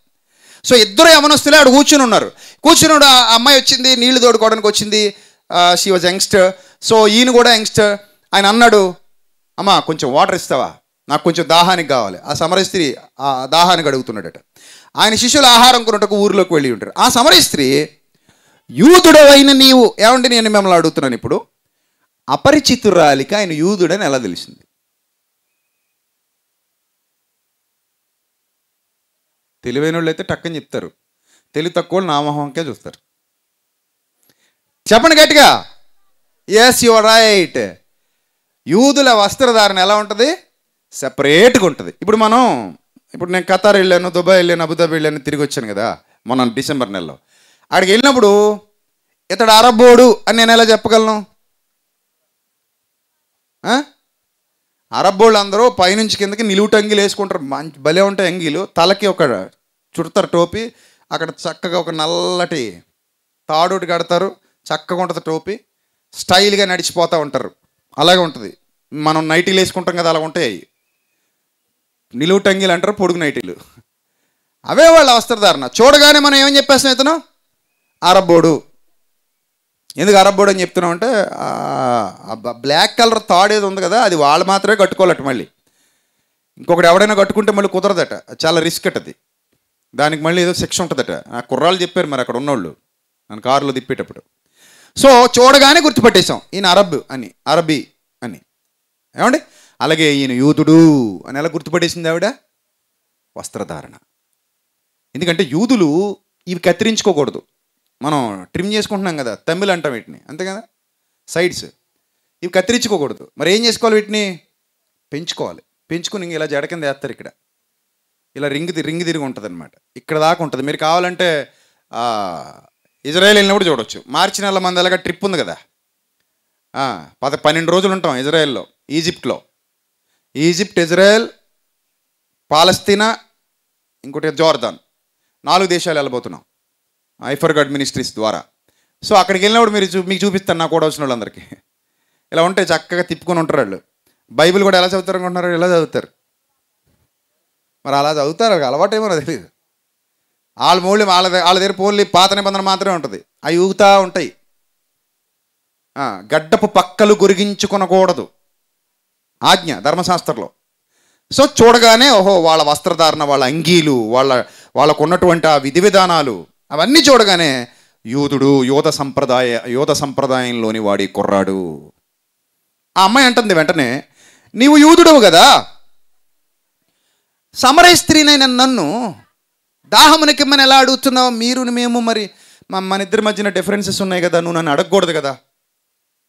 సో ఇద్దరు యమనస్తులే ఆడు కూర్చుని ఉన్నారు కూర్చున్నాడు ఆ అమ్మాయి వచ్చింది నీళ్లు తోడుకోవడానికి వచ్చింది షీ వాజ్ యంగ్స్టర్ సో ఈయన కూడా యంగ్స్టర్ ఆయన అన్నాడు అమ్మా కొంచెం వాటర్ ఇస్తావా నాకు కొంచెం దాహానికి కావాలి ఆ సమరస్త్రీ ఆ దాహానికి అడుగుతున్నాడట ఆయన శిష్యులు ఆహారం కొనుటకు ఊరిలోకి వెళ్ళి ఉంటారు ఆ సమరస్త్రీ యూదుడవైన నీవు ఏమండి నేను మిమ్మల్ని అడుగుతున్నాను ఇప్పుడు అపరిచితురాలిక ఆయన యూదుడని ఎలా తెలిసింది తెలివైన వాళ్ళు అయితే టక్కని చెప్తారు తెలివి తక్కువ నామహంకే చూస్తారు చెప్పండి గట్టిగా ఎస్ యువర్ రైట్ యూదుల వస్త్రధారణ ఎలా ఉంటుంది సెపరేట్గా ఉంటుంది ఇప్పుడు మనం ఇప్పుడు నేను ఖతార్ వెళ్ళాను దుబాయ్ వెళ్ళాను అబుదాబి వెళ్ళాను తిరిగి వచ్చాను కదా మన డిసెంబర్ నెలలో అక్కడికి వెళ్ళినప్పుడు ఇతడు అరబ్బోడు అని నేను ఎలా చెప్పగలను అరబ్బోళ్ళు అందరూ పైనుంచి కిందకి నిలువుటంగిలు వేసుకుంటారు మంచి భలే ఉంటాయి అంగీలు తలకి ఒక చుడతారు టోపీ అక్కడ చక్కగా ఒక నల్లటి తాడోటి కడతారు చక్కగా ఉంటుంది టోపీ స్టైల్గా నడిచిపోతూ ఉంటారు అలాగే ఉంటుంది మనం నైటీలు వేసుకుంటాం కదా అలా ఉంటాయి నిలువు టంగీలు అంటారు పొడుగు నైటీలు అవే వాళ్ళ వస్త్రధారణ చూడగానే మనం ఏమని చెప్పేస్తాం ఇతను అరబ్బోడు ఎందుకు అరబ్బోడు అని చెప్తున్నాం అంటే బ్లాక్ కలర్ థాడ్ ఏది ఉంది కదా అది వాళ్ళు మాత్రమే కట్టుకోవాలట మళ్ళీ ఇంకొకటి ఎవడైనా కట్టుకుంటే మళ్ళీ కుదరదట చాలా రిస్క్ అటది దానికి మళ్ళీ ఏదో శిక్ష ఉంటుందట ఆ కుర్రాళ్ళు చెప్పారు మరి అక్కడ ఉన్నోళ్ళు నన్ను కారులో తిప్పేటప్పుడు సో చూడగానే గుర్తుపట్టేశాం ఈయన అరబ్ అని అరబీ అని ఏమండి అలాగే ఈయన యూదుడు అని ఎలా గుర్తుపట్టేసింది ఆవిడ వస్త్రధారణ ఎందుకంటే యూదులు ఇవి కత్తిరించుకోకూడదు మనం ట్రిమ్ చేసుకుంటున్నాం కదా తమిళ అంటాం వీటిని అంతే కదా సైడ్స్ ఇవి కత్తిరించుకోకూడదు మరి ఏం చేసుకోవాలి వీటిని పెంచుకోవాలి పెంచుకుని ఇలా జడ కింద వేస్తారు ఇక్కడ ఇలా రింగ్ రింగ్ తిరిగి ఉంటుంది అనమాట ఇక్కడ దాకా ఉంటుంది మీరు కావాలంటే ఇజ్రాయల్ వెళ్ళినప్పుడు చూడొచ్చు మార్చి నెల మంది అలాగే ట్రిప్ ఉంది కదా పద పన్నెండు రోజులు ఉంటాం ఇజ్రాయెల్లో ఈజిప్ట్లో ఈజిప్ట్ ఇజ్రాయెల్ పాలస్తీనా ఇంకోటి జోర్దాన్ నాలుగు దేశాలు వెళ్ళబోతున్నాం ఐఫర్ గడ్ మినిస్ట్రీస్ ద్వారా సో అక్కడికి వెళ్ళినప్పుడు మీరు చూ మీకు చూపిస్తాను నా కూడా వచ్చిన వాళ్ళందరికీ ఇలా ఉంటే చక్కగా తిప్పుకొని ఉంటారు వాళ్ళు బైబిల్ కూడా ఎలా చదువుతారు అనుకుంటున్నారు ఎలా చదువుతారు మరి అలా చదువుతారు అలవాటు ఏమో తెలియదు వాళ్ళ మూల్యం వాళ్ళ వాళ్ళ దగ్గర పోన్లీ పాత నిబంధన మాత్రమే ఉంటుంది అవి ఊగుతూ ఉంటాయి గడ్డపు పక్కలు గురిగించుకునకూడదు ఆజ్ఞ ధర్మశాస్త్రంలో సో చూడగానే ఓహో వాళ్ళ వస్త్రధారణ వాళ్ళ అంగీలు వాళ్ళ వాళ్ళకు ఉన్నటువంటి ఆ విధి విధానాలు అవన్నీ చూడగానే యూదుడు యూత సంప్రదాయ యూత సంప్రదాయంలోని వాడి కుర్రాడు ఆ అమ్మాయి అంటుంది వెంటనే నీవు యూదుడవు కదా సమర స్త్రీనైన నన్ను దాహమునికి మనం ఎలా అడుగుతున్నావు మీరు మేము మరి మన ఇద్దరి మధ్యన డిఫరెన్సెస్ ఉన్నాయి కదా నువ్వు నన్ను అడగకూడదు కదా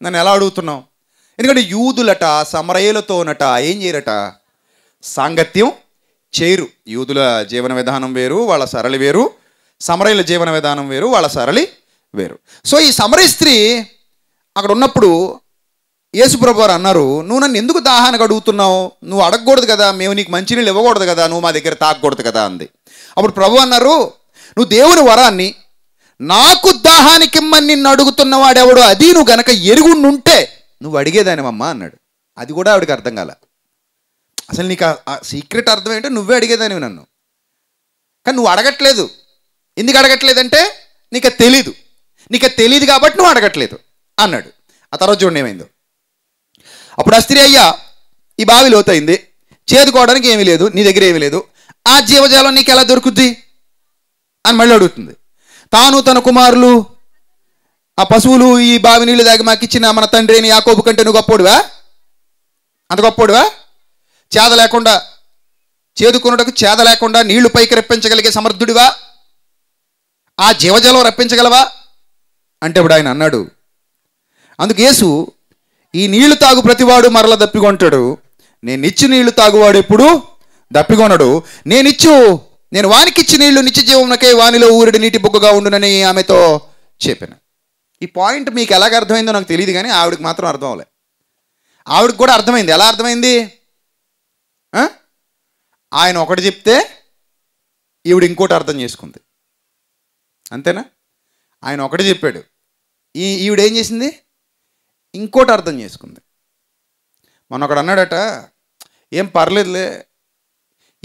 నన్ను ఎలా అడుగుతున్నావు ఎందుకంటే యూదులట సమరయులతోనట ఏం చేయరట సాంగత్యం చేరు యూదుల జీవన విధానం వేరు వాళ్ళ సరళి వేరు సమరయుల జీవన విధానం వేరు వాళ్ళ సరళి వేరు సో ఈ సమరై స్త్రీ అక్కడ ఉన్నప్పుడు యేసుప్రభు వారు అన్నారు నువ్వు నన్ను ఎందుకు దాహానికి అడుగుతున్నావు నువ్వు అడగకూడదు కదా మేము నీకు మంచినీళ్ళు ఇవ్వకూడదు కదా నువ్వు మా దగ్గర తాగకూడదు కదా అంది అప్పుడు ప్రభు అన్నారు నువ్వు దేవుని వరాన్ని నాకు దాహానికి ఇమ్మని నిన్ను అడుగుతున్నవాడెవడో అది నువ్వు గనక ఎరుగుండుంటే నువ్వు అడిగేదానివమ్మా అన్నాడు అది కూడా ఆవిడకి అర్థం కాల అసలు నీకు ఆ సీక్రెట్ అర్థం ఏంటో నువ్వే అడిగేదానివి నన్ను కానీ నువ్వు అడగట్లేదు ఎందుకు అడగట్లేదంటే నీకు తెలీదు నీకు తెలీదు కాబట్టి నువ్వు అడగట్లేదు అన్నాడు ఆ తర్వాత చూడండి ఏమైందో అప్పుడు ఆ స్త్రీ అయ్యా ఈ బావి లోతైంది చేదుకోవడానికి ఏమీ లేదు నీ దగ్గర ఏమీ లేదు ఆ జీవజాలం నీకు ఎలా దొరుకుద్ది అని మళ్ళీ అడుగుతుంది తాను తన కుమారులు ఆ పశువులు ఈ బావి దాకా దాగి ఇచ్చిన మన తండ్రి ఆ యాకోబు కంటే నువ్వు గొప్పోడువా అంత గొప్పోడువా చేద లేకుండా చేదుకున్నటకు చేద లేకుండా నీళ్లు పైకి రప్పించగలిగే సమర్థుడివా ఆ జీవజలం రప్పించగలవా అంటే ఇప్పుడు ఆయన అన్నాడు అందుకు యేసు ఈ నీళ్లు తాగు ప్రతివాడు మరల దప్పికొంటాడు ఇచ్చి నీళ్లు తాగువాడు ఎప్పుడు దప్పికొనడు నేనిచ్చు నేను వానికిచ్చి నీళ్లు నిత్య జీవమునకై వానిలో ఊరిడి నీటి బొగ్గగా ఉండునని ఆమెతో చెప్పాను ఈ పాయింట్ మీకు ఎలాగ అర్థమైందో నాకు తెలియదు కానీ ఆవిడకి మాత్రం అర్థం అవలే ఆవిడకి కూడా అర్థమైంది ఎలా అర్థమైంది ఆయన ఒకటి చెప్తే ఈవిడ ఇంకోటి అర్థం చేసుకుంది అంతేనా ఆయన ఒకటి చెప్పాడు ఈ ఈవిడేం చేసింది ఇంకోటి అర్థం చేసుకుంది మొన్న ఒకడు అన్నాడట ఏం పర్లేదులే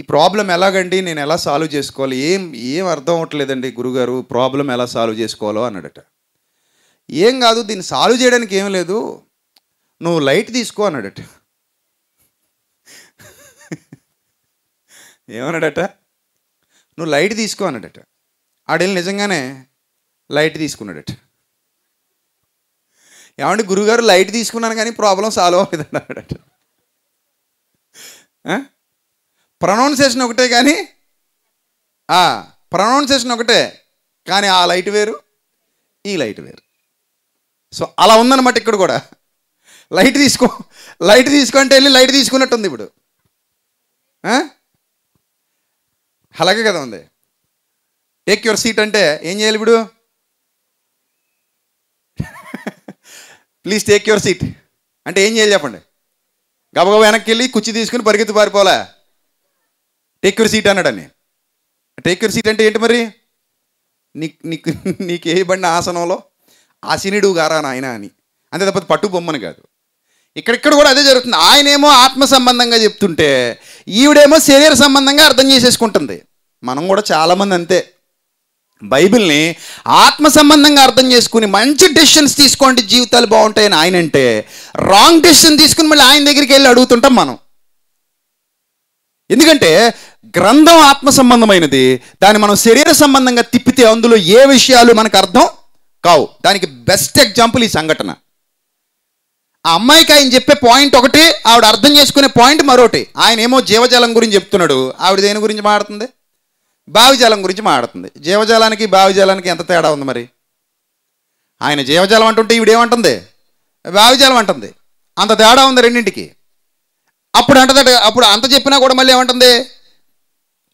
ఈ ప్రాబ్లం ఎలాగండి నేను ఎలా సాల్వ్ చేసుకోవాలి ఏం ఏం అర్థం అవ్వట్లేదండి గురుగారు ప్రాబ్లం ఎలా సాల్వ్ చేసుకోవాలో అన్నాడట ఏం కాదు దీన్ని సాల్వ్ చేయడానికి ఏం లేదు నువ్వు లైట్ తీసుకో అన్నాడట ఏమన్నాడట నువ్వు లైట్ తీసుకో అన్నాడట ఆడేళ్ళు నిజంగానే లైట్ తీసుకున్నాడట ఏమంటే గురుగారు లైట్ తీసుకున్నాను కానీ ప్రాబ్లం సాల్వ్ అవ్వలేదు అన్నాడట ప్రొనౌన్సేషన్ ఒకటే కానీ ప్రొనౌన్సేషన్ ఒకటే కానీ ఆ లైట్ వేరు ఈ లైట్ వేరు సో అలా ఉందన్నమాట ఇక్కడ కూడా లైట్ తీసుకో లైట్ తీసుకుంటే వెళ్ళి లైట్ తీసుకున్నట్టుంది ఇప్పుడు అలాగే కదా ఉంది టేక్ యువర్ సీట్ అంటే ఏం చేయాలి ఇప్పుడు ప్లీజ్ టేక్ యువర్ సీట్ అంటే ఏం చేయాలి చెప్పండి గబగబా వెనక్కి వెళ్ళి కుర్చీ తీసుకుని పరిగెత్తి పారిపోలే టేక్ యువర్ సీట్ అన్నాడని టేక్ యువర్ సీట్ అంటే ఏంటి మరి నీకు నీకు నీకు బండి ఆసనంలో ఆసినుడు గారా నాయన అని అంతే తప్ప పట్టు బొమ్మని కాదు ఇక్కడిక్కడ కూడా అదే జరుగుతుంది ఆయనేమో ఆత్మ సంబంధంగా చెప్తుంటే ఈవిడేమో శరీర సంబంధంగా అర్థం చేసేసుకుంటుంది మనం కూడా చాలామంది అంతే బైబిల్ని ఆత్మ సంబంధంగా అర్థం చేసుకుని మంచి డెసిషన్స్ తీసుకోండి జీవితాలు బాగుంటాయని ఆయన అంటే రాంగ్ డెసిషన్ తీసుకుని మళ్ళీ ఆయన దగ్గరికి వెళ్ళి అడుగుతుంటాం మనం ఎందుకంటే గ్రంథం ఆత్మ సంబంధమైనది దాన్ని మనం శరీర సంబంధంగా తిప్పితే అందులో ఏ విషయాలు మనకు అర్థం కావు దానికి బెస్ట్ ఎగ్జాంపుల్ ఈ సంఘటన ఆ అమ్మాయికి ఆయన చెప్పే పాయింట్ ఒకటి ఆవిడ అర్థం చేసుకునే పాయింట్ మరొకటి ఆయన ఏమో జీవజాలం గురించి చెప్తున్నాడు ఆవిడ దేని గురించి మాట్లాడుతుంది భావిజాలం గురించి మాట్లాడుతుంది జీవజాలానికి భావిజాలానికి ఎంత తేడా ఉంది మరి ఆయన జీవజాలం అంటుంటే ఈవిడేమంటుంది భావిజాలం అంటుంది అంత తేడా ఉంది రెండింటికి అప్పుడు అంటదట అప్పుడు అంత చెప్పినా కూడా మళ్ళీ ఏమంటుంది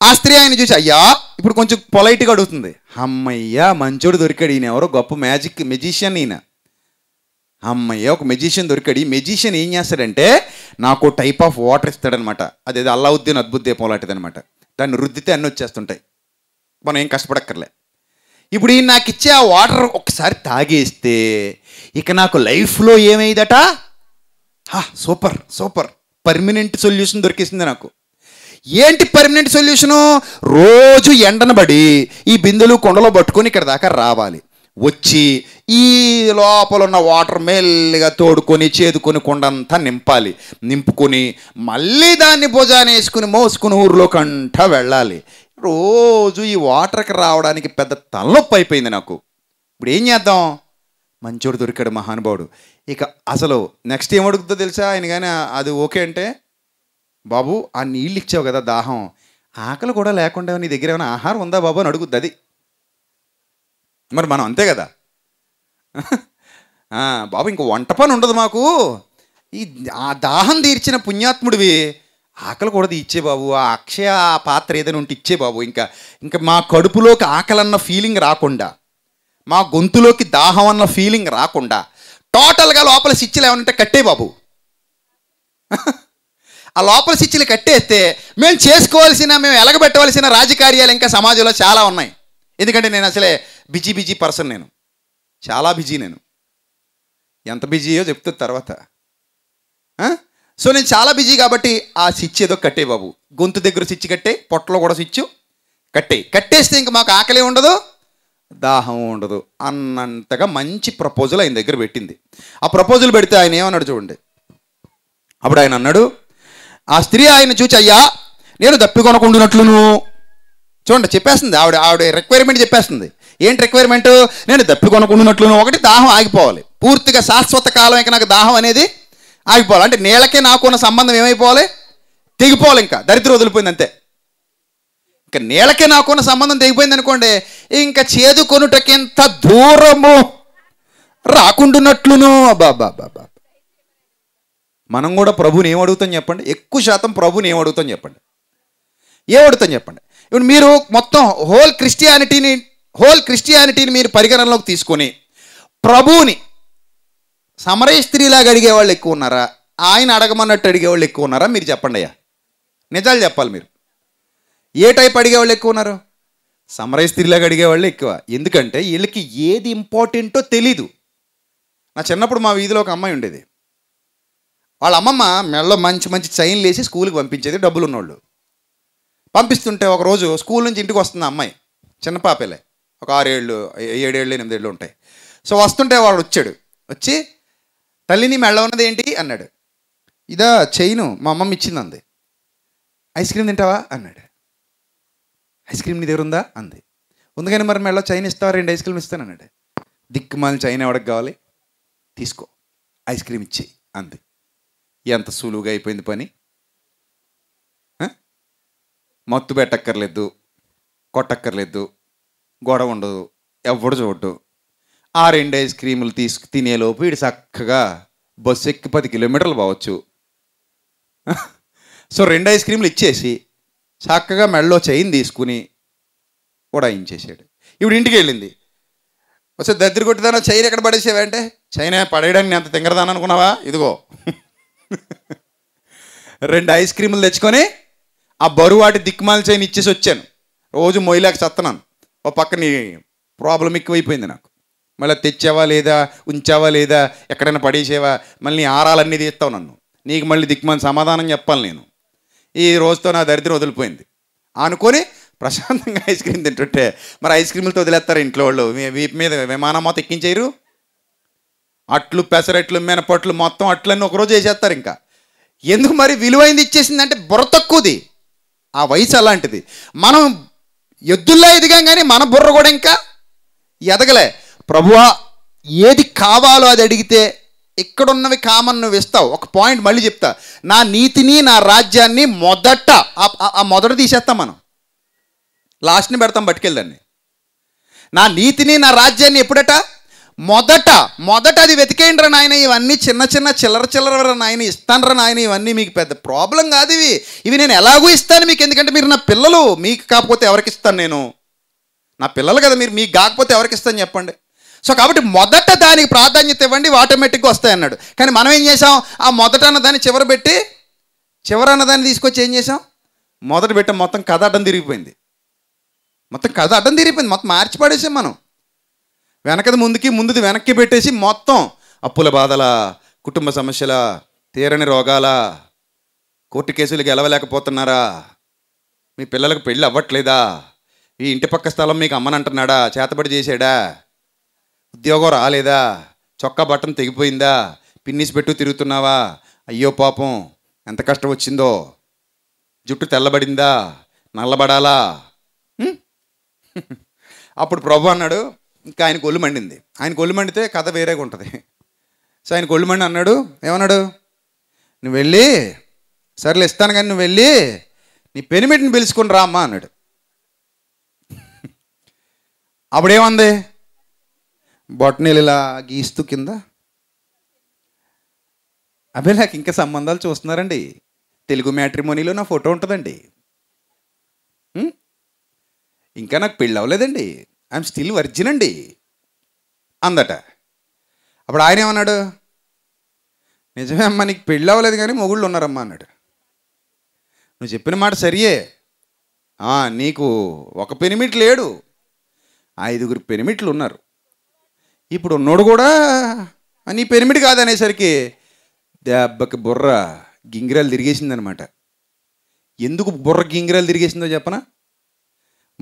ఆ స్త్రీ ఆయన చూసి అయ్యా ఇప్పుడు కొంచెం పొలైట్గా అడుగుతుంది అమ్మయ్యా మంచోడు దొరికాడు ఈయన ఎవరో గొప్ప మ్యాజిక్ మెజిషియన్ ఈయన అమ్మయ్య ఒక మెజిషియన్ దొరికాడు ఈ మెజిషియన్ ఏం చేస్తాడంటే నాకు టైప్ ఆఫ్ వాటర్ ఇస్తాడనమాట అది అల్లావుద్దీన్ అద్భుత దీపం లాంటిదనమాట దాన్ని రుద్దితే అన్నీ వచ్చేస్తుంటాయి మనం ఏం కష్టపడక్కర్లే ఇప్పుడు ఈ నాకు ఇచ్చే ఆ వాటర్ ఒకసారి తాగేస్తే ఇక నాకు లైఫ్లో ఏమైందట సూపర్ సూపర్ పర్మనెంట్ సొల్యూషన్ దొరికేసింది నాకు ఏంటి పర్మనెంట్ సొల్యూషను రోజు ఎండనబడి ఈ బిందులు కొండలో పట్టుకొని ఇక్కడ దాకా రావాలి వచ్చి ఈ లోపల ఉన్న వాటర్ మెల్లిగా తోడుకొని చేదుకొని కొండంతా నింపాలి నింపుకొని మళ్ళీ దాన్ని భుజాన్ని వేసుకుని మోసుకుని ఊరిలో కంట వెళ్ళాలి రోజు ఈ వాటర్కి రావడానికి పెద్ద తలనొప్పి అయిపోయింది నాకు ఇప్పుడు ఏం చేద్దాం మంచోడు దొరికాడు మహానుభావుడు ఇక అసలు నెక్స్ట్ ఏం అడుగుతుందో తెలుసా ఆయన కానీ అది ఓకే అంటే బాబు ఆ నీళ్ళు ఇచ్చావు కదా దాహం ఆకలి కూడా లేకుండా నీ దగ్గర ఏమైనా ఆహారం ఉందా బాబు అని అడుగుద్ది అది మరి మనం అంతే కదా బాబు ఇంక వంట పని ఉండదు మాకు ఈ ఆ దాహం తీర్చిన పుణ్యాత్ముడివి ఆకలి కూడా ఇచ్చే బాబు ఆ అక్షయ ఆ పాత్ర ఏదైనా ఉంటే ఇచ్చే బాబు ఇంకా ఇంకా మా కడుపులోకి ఆకలి అన్న ఫీలింగ్ రాకుండా మా గొంతులోకి దాహం అన్న ఫీలింగ్ రాకుండా టోటల్గా లోపల స్విచ్లు ఉంటే కట్టే బాబు ఆ లోపల స్విచ్లు కట్టేస్తే మేము చేసుకోవాల్సిన మేము ఎలగబెట్టవలసిన రాజకార్యాలు ఇంకా సమాజంలో చాలా ఉన్నాయి ఎందుకంటే నేను అసలే బిజీ బిజీ పర్సన్ నేను చాలా బిజీ నేను ఎంత బిజీయో చెప్తుంది తర్వాత సో నేను చాలా బిజీ కాబట్టి ఆ స్విచ్ ఏదో కట్టే బాబు గొంతు దగ్గర స్విచ్ కట్టే పొట్టలో కూడా స్విచ్ కట్టే కట్టేస్తే ఇంక మాకు ఆకలి ఉండదు దాహం ఉండదు అన్నంతగా మంచి ప్రపోజల్ ఆయన దగ్గర పెట్టింది ఆ ప్రపోజల్ పెడితే ఆయన ఏమన్నాడు చూడండి అప్పుడు ఆయన అన్నాడు ఆ స్త్రీ ఆయన చూచి అయ్యా నేను తప్పికొనకుండునట్లును చూడండి చెప్పేస్తుంది ఆవిడ ఆవిడ రిక్వైర్మెంట్ చెప్పేస్తుంది ఏంటి రిక్వైర్మెంట్ నేను దప్పి ఒకటి దాహం ఆగిపోవాలి పూర్తిగా శాశ్వత కాలం ఇంకా నాకు దాహం అనేది ఆగిపోవాలి అంటే నీళ్ళకే నాకున్న సంబంధం ఏమైపోవాలి తెగిపోవాలి ఇంకా దరిద్రం వదిలిపోయింది అంతే ఇంకా నీళ్ళకే నాకున్న సంబంధం తెగిపోయింది అనుకోండి ఇంకా చేదు కొనుటకింత దూరము రాకుండున్నట్లును బాబా మనం కూడా ప్రభుని ఏమడుగుతాం చెప్పండి ఎక్కువ శాతం ప్రభుని ఏమడుగుతాం చెప్పండి ఏం చెప్పండి ఇప్పుడు మీరు మొత్తం హోల్ క్రిస్టియానిటీని హోల్ క్రిస్టియానిటీని మీరు పరిగణనలోకి తీసుకొని ప్రభువుని సమరయ స్త్రీలాగా అడిగేవాళ్ళు ఎక్కువ ఉన్నారా ఆయన అడగమన్నట్టు అడిగేవాళ్ళు ఎక్కువ ఉన్నారా మీరు చెప్పండి అయ్యా నిజాలు చెప్పాలి మీరు ఏ టైప్ అడిగేవాళ్ళు ఎక్కువ ఉన్నారు సమరయ స్త్రీలాగా అడిగేవాళ్ళు ఎక్కువ ఎందుకంటే వీళ్ళకి ఏది ఇంపార్టెంటో తెలీదు నా చిన్నప్పుడు మా వీధిలో ఒక అమ్మాయి ఉండేది వాళ్ళ అమ్మమ్మ మెళ్ళలో మంచి మంచి చైన్లు వేసి స్కూల్కి పంపించేది డబ్బులు ఉన్నోళ్ళు పంపిస్తుంటే ఒకరోజు స్కూల్ నుంచి ఇంటికి వస్తుంది అమ్మాయి చిన్న పాపలే ఒక ఆరేళ్ళు ఏడేళ్ళు ఎనిమిదేళ్ళు ఉంటాయి సో వస్తుంటే వాడు వచ్చాడు వచ్చి తల్లిని మెళ్ళ ఉన్నది ఏంటి అన్నాడు ఇదా చైను మా అమ్మమ్మ ఇచ్చింది అంది ఐస్ క్రీమ్ తింటావా అన్నాడు ఐస్ క్రీమ్ నీ దగ్గర ఉందా అంది ఉందికని మరి మెళ్ళ చైన్ ఇస్తావా రెండు ఐస్ క్రీమ్ ఇస్తాను అన్నాడు దిక్కుమాలి చైన్ ఎవడకు కావాలి తీసుకో ఐస్ క్రీమ్ ఇచ్చేయి అంది ఎంత సులువుగా అయిపోయింది పని మత్తు పెట్టక్కర్లేదు కొట్టక్కర్లేదు గొడవ ఉండదు ఎవడు చూడ్డు ఆ రెండు ఐస్ క్రీములు తీసుకు తినేలోపు ఇటు చక్కగా బస్సు ఎక్కి పది కిలోమీటర్లు పోవచ్చు సో రెండు ఐస్ క్రీములు ఇచ్చేసి చక్కగా మెడలో చైన్ తీసుకుని కూడా ఇంచేసాడు ఇప్పుడు ఇంటికి వెళ్ళింది వస్తే దద్దరి కొట్టిదానా చైన్ ఎక్కడ పడేసేవంటే చైన్ పడేయడానికి నేను అంత తింగరదాను అనుకున్నావా ఇదిగో రెండు ఐస్ క్రీములు తెచ్చుకొని ఆ బరువాటి దిక్మాల చేయని ఇచ్చేసి వచ్చాను రోజు మొయ్యలేక చత్తనాను ఓ పక్కని ప్రాబ్లం ఎక్కువైపోయింది నాకు మళ్ళీ తెచ్చావా లేదా ఉంచావా లేదా ఎక్కడైనా పడేసేవా మళ్ళీ ఆరాలన్నీ తీస్తావు నన్ను నీకు మళ్ళీ దిక్కుమాలి సమాధానం చెప్పాలి నేను ఈ రోజుతో నా దరిద్రం వదిలిపోయింది అనుకొని ప్రశాంతంగా ఐస్ క్రీమ్ తింటుంటే మరి ఐస్ క్రీములతో వదిలేస్తారు ఇంట్లో వాళ్ళు వీపు మీద విమానం మొత్తం ఎక్కించేయరు అట్లు పెసరట్లు మినపట్లు మొత్తం అట్లన్నీ ఒకరోజు వేసేస్తారు ఇంకా ఎందుకు మరి విలువైంది ఇచ్చేసిందంటే బుర్ర తక్కువది ఆ వయసు అలాంటిది మనం ఎద్దుల్లా ఎదిగాం కానీ మన బుర్ర కూడా ఇంకా ఎదగలే ప్రభువా ఏది కావాలో అది అడిగితే ఇక్కడున్నవి కామన్ నువ్వు ఇస్తావు ఒక పాయింట్ మళ్ళీ చెప్తా నా నీతిని నా రాజ్యాన్ని మొదట ఆ మొదట తీసేస్తాం మనం లాస్ట్ని పెడతాం పట్టుకెళ్ళండి నా నీతిని నా రాజ్యాన్ని ఎప్పుడట మొదట మొదట అది వెతికేయండిరా నాయన ఇవన్నీ చిన్న చిన్న చిల్లర చిల్లర నాయన ఇస్తానరా నాయన ఇవన్నీ మీకు పెద్ద ప్రాబ్లం కాదు ఇవి ఇవి నేను ఎలాగూ ఇస్తాను మీకు ఎందుకంటే మీరు నా పిల్లలు మీకు కాకపోతే ఎవరికి ఇస్తాను నేను నా పిల్లలు కదా మీరు మీకు కాకపోతే ఎవరికి ఇస్తాను చెప్పండి సో కాబట్టి మొదట దానికి ప్రాధాన్యత ఇవ్వండి ఆటోమేటిక్గా వస్తాయన్నాడు కానీ మనం ఏం చేసాం ఆ మొదట దాన్ని చివర పెట్టి చివర అన్న దాన్ని తీసుకొచ్చి ఏం చేసాం మొదట పెట్టాం మొత్తం కథ అడ్డం తిరిగిపోయింది మొత్తం కథ అడ్డం తిరిగిపోయింది మొత్తం మార్చి పడేసాం మనం వెనకది ముందుకి ముందుది వెనక్కి పెట్టేసి మొత్తం అప్పుల బాధల కుటుంబ సమస్యల తీరని రోగాల కోర్టు కేసులు గెలవలేకపోతున్నారా మీ పిల్లలకు పెళ్ళి అవ్వట్లేదా ఈ ఇంటి పక్క స్థలం మీకు అమ్మనంటున్నాడా చేతబడి చేశాడా ఉద్యోగం రాలేదా చొక్కా బట్టం తెగిపోయిందా పిన్నిసి పెట్టు తిరుగుతున్నావా అయ్యో పాపం ఎంత కష్టం వచ్చిందో జుట్టు తెల్లబడిందా నల్లబడాలా అప్పుడు ప్రభు అన్నాడు ఇంకా ఆయన గొల్లు మండింది ఆయన గొల్లు మండితే కథ వేరేగా ఉంటుంది సో ఆయన గొల్లు మండి అన్నాడు ఏమన్నాడు నువ్వు వెళ్ళి సర్లే ఇస్తాను కానీ నువ్వు వెళ్ళి నీ పెనిమిట్ని పిలుచుకుని రా అమ్మా అన్నాడు అప్పుడేమంది బొటనీలు ఇలా గీస్తూ కింద అవి నాకు ఇంకా సంబంధాలు చూస్తున్నారండి తెలుగు మ్యాట్రిమోనీలో నా ఫోటో ఉంటుందండి ఇంకా నాకు పెళ్ళి అవ్వలేదండి ఐఎమ్ స్టిల్ వర్జిన్ అండి అందట అప్పుడు ఆయన ఏమన్నాడు నిజమే అమ్మా నీకు పెళ్ళి అవ్వలేదు కానీ మొగుళ్ళు ఉన్నారమ్మా అన్నాడు నువ్వు చెప్పిన మాట సరియే నీకు ఒక పెనిమిట్ లేడు ఐదుగురు పెనిమిట్లు ఉన్నారు ఇప్పుడు ఉన్నోడు కూడా నీ పెనిమిట్ కాదనేసరికి దెబ్బకి బుర్ర గింగిరాలు తిరిగేసిందనమాట ఎందుకు బుర్ర గింగిరాలు తిరిగేసిందో చెప్పనా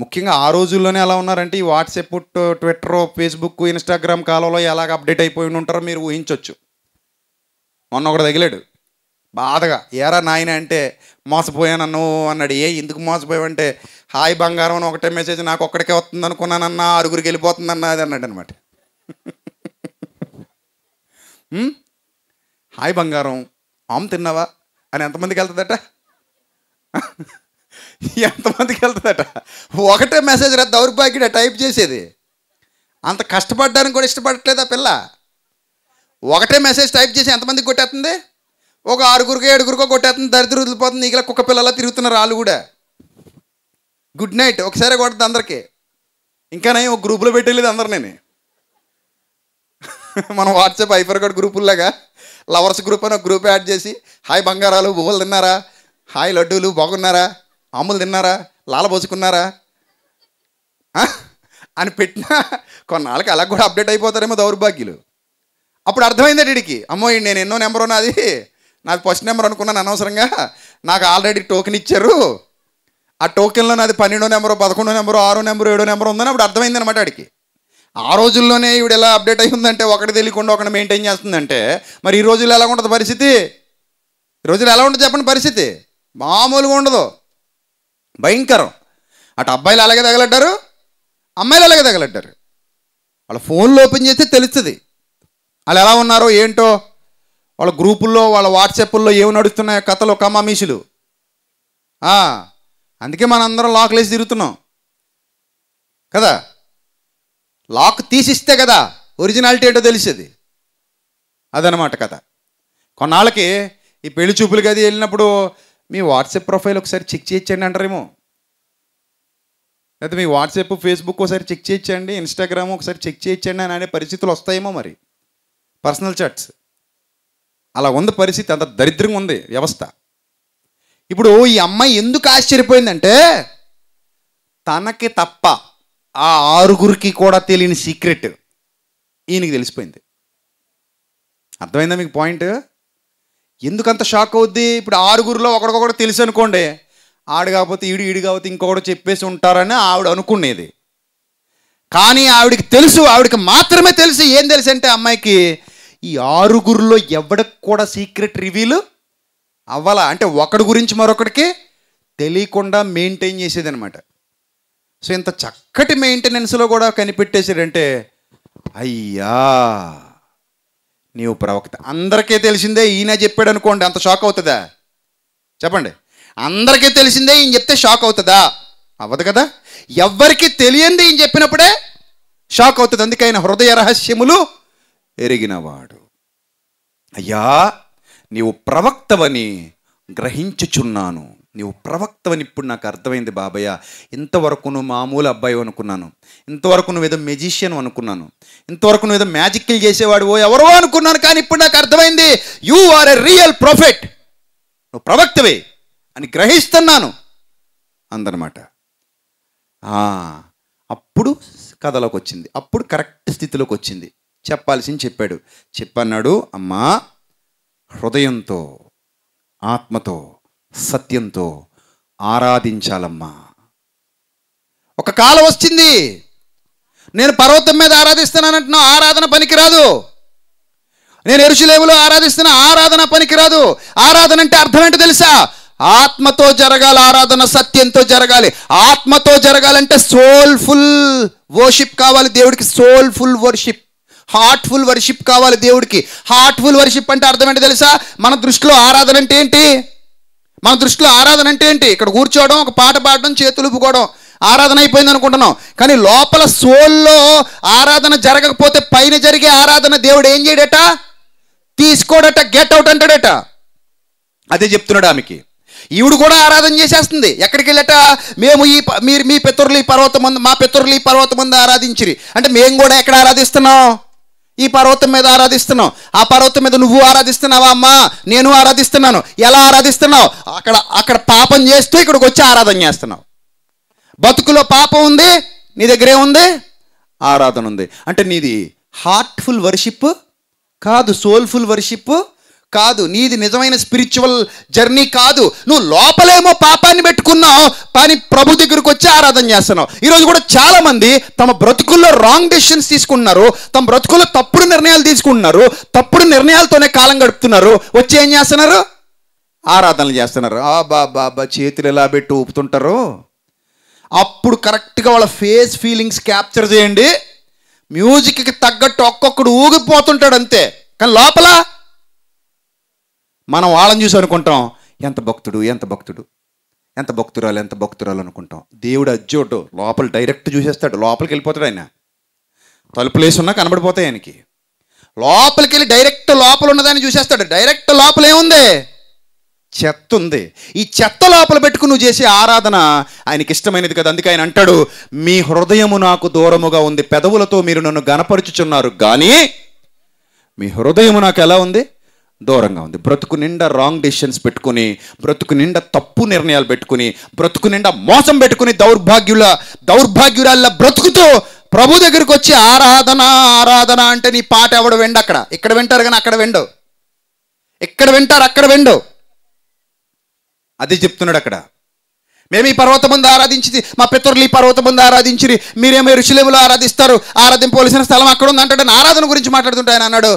ముఖ్యంగా ఆ రోజుల్లోనే ఎలా ఉన్నారంటే ఈ వాట్సాప్ ట్విట్టర్ ఫేస్బుక్ ఇన్స్టాగ్రామ్ కాలంలో ఎలాగ అప్డేట్ అయిపోయి ఉంటారో మీరు ఊహించవచ్చు మొన్న ఒకటి తగిలాడు బాధగా ఏరా నాయన అంటే మోసపోయాను అన్నాడు ఏ ఎందుకు మోసపోయావంటే హాయ్ బంగారం అని ఒకటే మెసేజ్ నాకు ఒక్కడికే వస్తుంది అనుకున్నానన్న ఆరుగురికి వెళ్ళిపోతుందన్నా అది అన్నాడు అనమాట హాయ్ బంగారం ఆమ్ తిన్నావా అని ఎంతమందికి వెళ్తుందట ఎంతమందికి వెళ్తుందట ఒకటే మెసేజ్ రా దౌర్భాగ్యుడ టైప్ చేసేది అంత కష్టపడడానికి కూడా ఇష్టపడట్లేదు ఆ పిల్ల ఒకటే మెసేజ్ టైప్ చేసి ఎంతమందికి కొట్టేస్తుంది ఒక ఆరుగురికో ఏడుగురికో కొట్టేస్తుంది దరిద్ర వదిలిపోతుంది ఇలా కుక్క పిల్లలా తిరుగుతున్నారు వాళ్ళు కూడా గుడ్ నైట్ ఒకసారి కొడుతుంది అందరికీ ఇంకా నేను ఒక గ్రూపులో పెట్టలేదు అందరు నేను మనం వాట్సాప్ ఐఫర్ కూడా గ్రూపుల్లాగా లవర్స్ గ్రూప్ అని ఒక గ్రూప్ యాడ్ చేసి హాయ్ బంగారాలు బువ్వలు తిన్నారా హాయ్ లడ్డూలు బాగున్నారా ఆములు తిన్నారా లాలబోసుకున్నారా అని పెట్టినా కొన్నాళ్ళకి అలా కూడా అప్డేట్ అయిపోతారేమో దౌర్భాగ్యులు అప్పుడు అర్థమైంది వీడికి అమ్మో నేను ఎన్నో నెంబర్ ఉన్నది నాది ఫస్ట్ నెంబర్ అనుకున్నాను అనవసరంగా నాకు ఆల్రెడీ టోకెన్ ఇచ్చారు ఆ టోకెన్లో నాది పన్నెండో నెంబరు పదకొండో నెంబరు ఆరో నెంబరు ఏడో నెంబర్ ఉందని అప్పుడు అర్థమైంది అనమాట ఆడికి ఆ రోజుల్లోనే ఈవిడ ఎలా అప్డేట్ అయి ఉందంటే ఒకటి తెలియకుండా ఒకటి మెయింటైన్ చేస్తుందంటే మరి ఈ రోజుల్లో ఎలా ఉంటుంది పరిస్థితి ఈ రోజులు ఎలా ఉంటుంది చెప్పండి పరిస్థితి మామూలుగా ఉండదు భయంకరం అటు అబ్బాయిలు అలాగే తగలడ్డారు అమ్మాయిలు అలాగే తగలడ్డారు వాళ్ళ ఫోన్లు ఓపెన్ చేస్తే తెలుస్తుంది వాళ్ళు ఎలా ఉన్నారో ఏంటో వాళ్ళ గ్రూపుల్లో వాళ్ళ వాట్సాప్ల్లో ఏమి నడుస్తున్నాయో కథలు కమామీషులు అందుకే అందరం లాక్ లేసి తిరుగుతున్నాం కదా లాక్ తీసిస్తే కదా ఒరిజినాలిటీ ఏంటో తెలిసేది అదనమాట కథ కొన్నాళ్ళకి ఈ పెళ్లి చూపులకి అది వెళ్ళినప్పుడు మీ వాట్సాప్ ప్రొఫైల్ ఒకసారి చెక్ చేయించండి అంటారేమో లేకపోతే మీ వాట్సాప్ ఫేస్బుక్ ఒకసారి చెక్ చేయించండి ఇన్స్టాగ్రామ్ ఒకసారి చెక్ చేయించండి అని అనే పరిస్థితులు వస్తాయేమో మరి పర్సనల్ చాట్స్ అలా ఉంది పరిస్థితి అంత దరిద్రంగా ఉంది వ్యవస్థ ఇప్పుడు ఈ అమ్మాయి ఎందుకు ఆశ్చర్యపోయిందంటే తనకి తప్ప ఆ ఆరుగురికి కూడా తెలియని సీక్రెట్ ఈయనకి తెలిసిపోయింది అర్థమైందా మీకు పాయింట్ ఎందుకంత షాక్ అవుద్ది ఇప్పుడు ఆరుగురిలో ఒకడికొకటి తెలుసు అనుకోండి ఆడు కాకపోతే ఈడు ఈడు కాకపోతే ఇంకొకటి చెప్పేసి ఉంటారని ఆవిడ అనుకునేది కానీ ఆవిడకి తెలుసు ఆవిడకి మాత్రమే తెలుసు ఏం తెలుసు అంటే అమ్మాయికి ఈ ఆరుగురిలో ఎవడికి కూడా సీక్రెట్ రివీలు అవ్వాలా అంటే ఒకడి గురించి మరొకడికి తెలియకుండా మెయింటైన్ చేసేది అనమాట సో ఇంత చక్కటి మెయింటెనెన్స్లో కూడా కనిపెట్టేసారంటే అయ్యా నీవు ప్రవక్త అందరికీ తెలిసిందే ఈయన చెప్పాడు అనుకోండి అంత షాక్ అవుతుందా చెప్పండి అందరికీ తెలిసిందే ఈయన చెప్తే షాక్ అవుతుందా అవ్వదు కదా ఎవ్వరికి తెలియంది ఈయన చెప్పినప్పుడే షాక్ అవుతుంది అందుకే ఆయన హృదయ రహస్యములు ఎరిగినవాడు అయ్యా నీవు ప్రవక్తవని గ్రహించుచున్నాను నీవు ప్రవక్తవని ఇప్పుడు నాకు అర్థమైంది బాబయ్య ఇంతవరకు నువ్వు మామూలు అబ్బాయి అనుకున్నాను ఇంతవరకు నువ్వు ఏదో మెజిషియన్ అనుకున్నాను ఇంతవరకు నువ్వు ఏదో మ్యాజిక్లు చేసేవాడు ఓ ఎవరో అనుకున్నాను కానీ ఇప్పుడు నాకు అర్థమైంది you are a real prophet నువ్వు ప్రవక్తవే అని గ్రహిస్తున్నాను అందనమాట అప్పుడు కథలోకి వచ్చింది అప్పుడు కరెక్ట్ స్థితిలోకి వచ్చింది చెప్పాల్సింది చెప్పాడు చెప్పన్నాడు అమ్మా హృదయంతో ఆత్మతో సత్యంతో ఆరాధించాలమ్మా ఒక కాలం వచ్చింది నేను పర్వతం మీద ఆరాధిస్తున్నానంటున్నా ఆరాధన పనికిరాదు నేను ఎరుచులేవులో ఆరాధిస్తున్న ఆరాధన పనికిరాదు ఆరాధన అంటే అర్థం ఏంటో తెలుసా ఆత్మతో జరగాలి ఆరాధన సత్యంతో జరగాలి ఆత్మతో జరగాలంటే సోల్ఫుల్ వర్షిప్ కావాలి దేవుడికి సోల్ఫుల్ వర్షిప్ హార్ట్ఫుల్ వర్షిప్ కావాలి దేవుడికి హార్ట్ఫుల్ వర్షిప్ అంటే అర్థం తెలుసా మన దృష్టిలో ఆరాధన అంటే ఏంటి మన దృష్టిలో ఆరాధన అంటే ఏంటి ఇక్కడ కూర్చోవడం ఒక పాట పాడడం చేతులు ఊపుకోవడం ఆరాధన అయిపోయింది అనుకుంటున్నాం కానీ లోపల సోల్లో ఆరాధన జరగకపోతే పైన జరిగే ఆరాధన దేవుడు ఏం చేయడట తీసుకోడట గెట్ అవుట్ అంటాడట అదే చెప్తున్నాడు ఆమెకి ఈవిడు కూడా ఆరాధన చేసేస్తుంది ఎక్కడికి వెళ్ళట మేము ఈ మీరు మీ పితరులు ఈ పర్వతం మా పితరులు ఈ పర్వతం ముందు ఆరాధించిరి అంటే మేము కూడా ఎక్కడ ఆరాధిస్తున్నాం ఈ పర్వతం మీద ఆరాధిస్తున్నావు ఆ పర్వతం మీద నువ్వు ఆరాధిస్తున్నావా అమ్మా నేను ఆరాధిస్తున్నాను ఎలా ఆరాధిస్తున్నావు అక్కడ అక్కడ పాపం చేస్తూ ఇక్కడికి వచ్చి ఆరాధన చేస్తున్నావు బతుకులో పాపం ఉంది నీ దగ్గరే ఉంది ఆరాధన ఉంది అంటే నీది హార్ట్ఫుల్ వర్షిప్ కాదు సోల్ఫుల్ వర్షిప్ కాదు నీది నిజమైన స్పిరిచువల్ జర్నీ కాదు నువ్వు లోపలేమో పాపాన్ని పెట్టుకున్నావు కానీ ప్రభు దగ్గరకు వచ్చి ఆరాధన చేస్తున్నావు ఈరోజు కూడా చాలామంది తమ బ్రతుకుల్లో రాంగ్ డెసిషన్స్ తీసుకుంటున్నారు తమ బ్రతుకుల్లో తప్పుడు నిర్ణయాలు తీసుకుంటున్నారు తప్పుడు నిర్ణయాలతోనే కాలం గడుపుతున్నారు వచ్చి ఏం చేస్తున్నారు ఆరాధనలు చేస్తున్నారు ఆ బాబా చేతులు ఎలా పెట్టి ఊపుతుంటారు అప్పుడు కరెక్ట్గా వాళ్ళ ఫేస్ ఫీలింగ్స్ క్యాప్చర్ చేయండి మ్యూజిక్కి తగ్గట్టు ఒక్కొక్కడు ఊగిపోతుంటాడు అంతే కానీ లోపల మనం వాళ్ళని చూసి అనుకుంటాం ఎంత భక్తుడు ఎంత భక్తుడు ఎంత భక్తురాలు ఎంత భక్తురాలు అనుకుంటాం దేవుడు అజ్జోటు లోపల డైరెక్ట్ చూసేస్తాడు లోపలికి వెళ్ళిపోతాడు ఆయన తలుపులేసి ఉన్నా కనబడిపోతాయి ఆయనకి లోపలికి వెళ్ళి డైరెక్ట్ లోపల ఉన్నదాన్ని చూసేస్తాడు డైరెక్ట్ లోపల ఏముంది చెత్త ఉంది ఈ చెత్త లోపల పెట్టుకుని నువ్వు చేసే ఆరాధన ఆయనకి ఇష్టమైనది కదా అందుకే ఆయన అంటాడు మీ హృదయము నాకు దూరముగా ఉంది పెదవులతో మీరు నన్ను గనపరుచుచున్నారు కానీ మీ హృదయము నాకు ఎలా ఉంది దూరంగా ఉంది బ్రతుకు నిండా రాంగ్ డెసిషన్స్ పెట్టుకుని బ్రతుకు నిండా తప్పు నిర్ణయాలు పెట్టుకుని బ్రతుకు నిండా మోసం పెట్టుకుని దౌర్భాగ్యుల దౌర్భాగ్యురాళ్ళ బ్రతుకుతో ప్రభు దగ్గరికి వచ్చి ఆరాధన ఆరాధన అంటే నీ పాట ఎవడు వెండు అక్కడ ఇక్కడ వింటారు కానీ అక్కడ వెండు ఎక్కడ వింటారు అక్కడ వెండు అది చెప్తున్నాడు అక్కడ మేము ఈ పర్వత ముందు ఆరాధించింది మా పితరులు ఈ పర్వత ముందు ఆరాధించిరి మీరేమో ఋషులేములు ఆరాధిస్తారు ఆరాధింపవలసిన స్థలం అక్కడ ఉంది అంటే ఆరాధన గురించి మాట్లాడుతుంటాయని అన్నాడు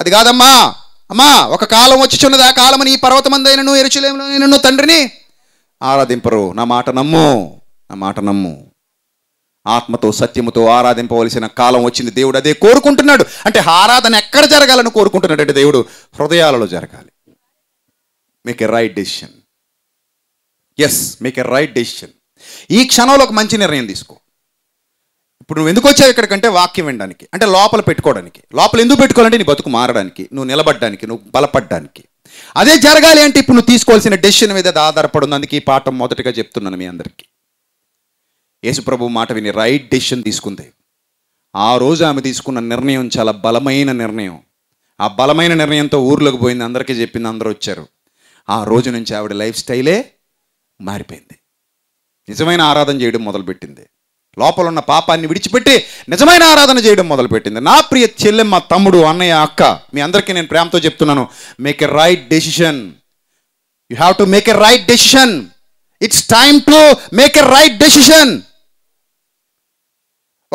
అది కాదమ్మా అమ్మా ఒక కాలం వచ్చుచున్నది ఆ కాలము నీ పర్వతమందైనను ఎరుచులేమునైనను తండ్రిని ఆరాధింపరు నా మాట నమ్ము నా మాట నమ్ము ఆత్మతో సత్యముతో ఆరాధింపవలసిన కాలం వచ్చింది దేవుడు అదే కోరుకుంటున్నాడు అంటే ఆరాధన ఎక్కడ జరగాలని కోరుకుంటున్నాడు అంటే దేవుడు హృదయాలలో జరగాలి make a right decision yes make a right decision ఈ క్షణంలో ఒక మంచి నిర్ణయం తీసుకో ఇప్పుడు నువ్వు ఎందుకు వచ్చావు ఇక్కడికంటే వాక్యం వినడానికి అంటే లోపల పెట్టుకోవడానికి లోపల ఎందుకు పెట్టుకోవాలంటే నీ బతుకు మారడానికి నువ్వు నిలబడడానికి నువ్వు బలపడడానికి అదే జరగాలి అంటే ఇప్పుడు నువ్వు తీసుకోవాల్సిన డెసిషన్ మీద ఆధారపడి ఉంది అందుకే ఈ పాఠం మొదటగా చెప్తున్నాను మీ అందరికీ యేసుప్రభు మాట విని రైట్ డెసిషన్ తీసుకుంది ఆ రోజు ఆమె తీసుకున్న నిర్ణయం చాలా బలమైన నిర్ణయం ఆ బలమైన నిర్ణయంతో ఊర్లోకి పోయింది అందరికీ చెప్పింది అందరూ వచ్చారు ఆ రోజు నుంచి ఆవిడ లైఫ్ స్టైలే మారిపోయింది నిజమైన ఆరాధన చేయడం మొదలుపెట్టింది లోపల ఉన్న పాపాన్ని విడిచిపెట్టి నిజమైన ఆరాధన చేయడం మొదలుపెట్టింది నా ప్రియ చెల్లెమ్మ మా తమ్ముడు అన్నయ్య అక్క మీ అందరికీ నేను ప్రేమతో చెప్తున్నాను make a right decision you have to make a right decision it's time to make a right decision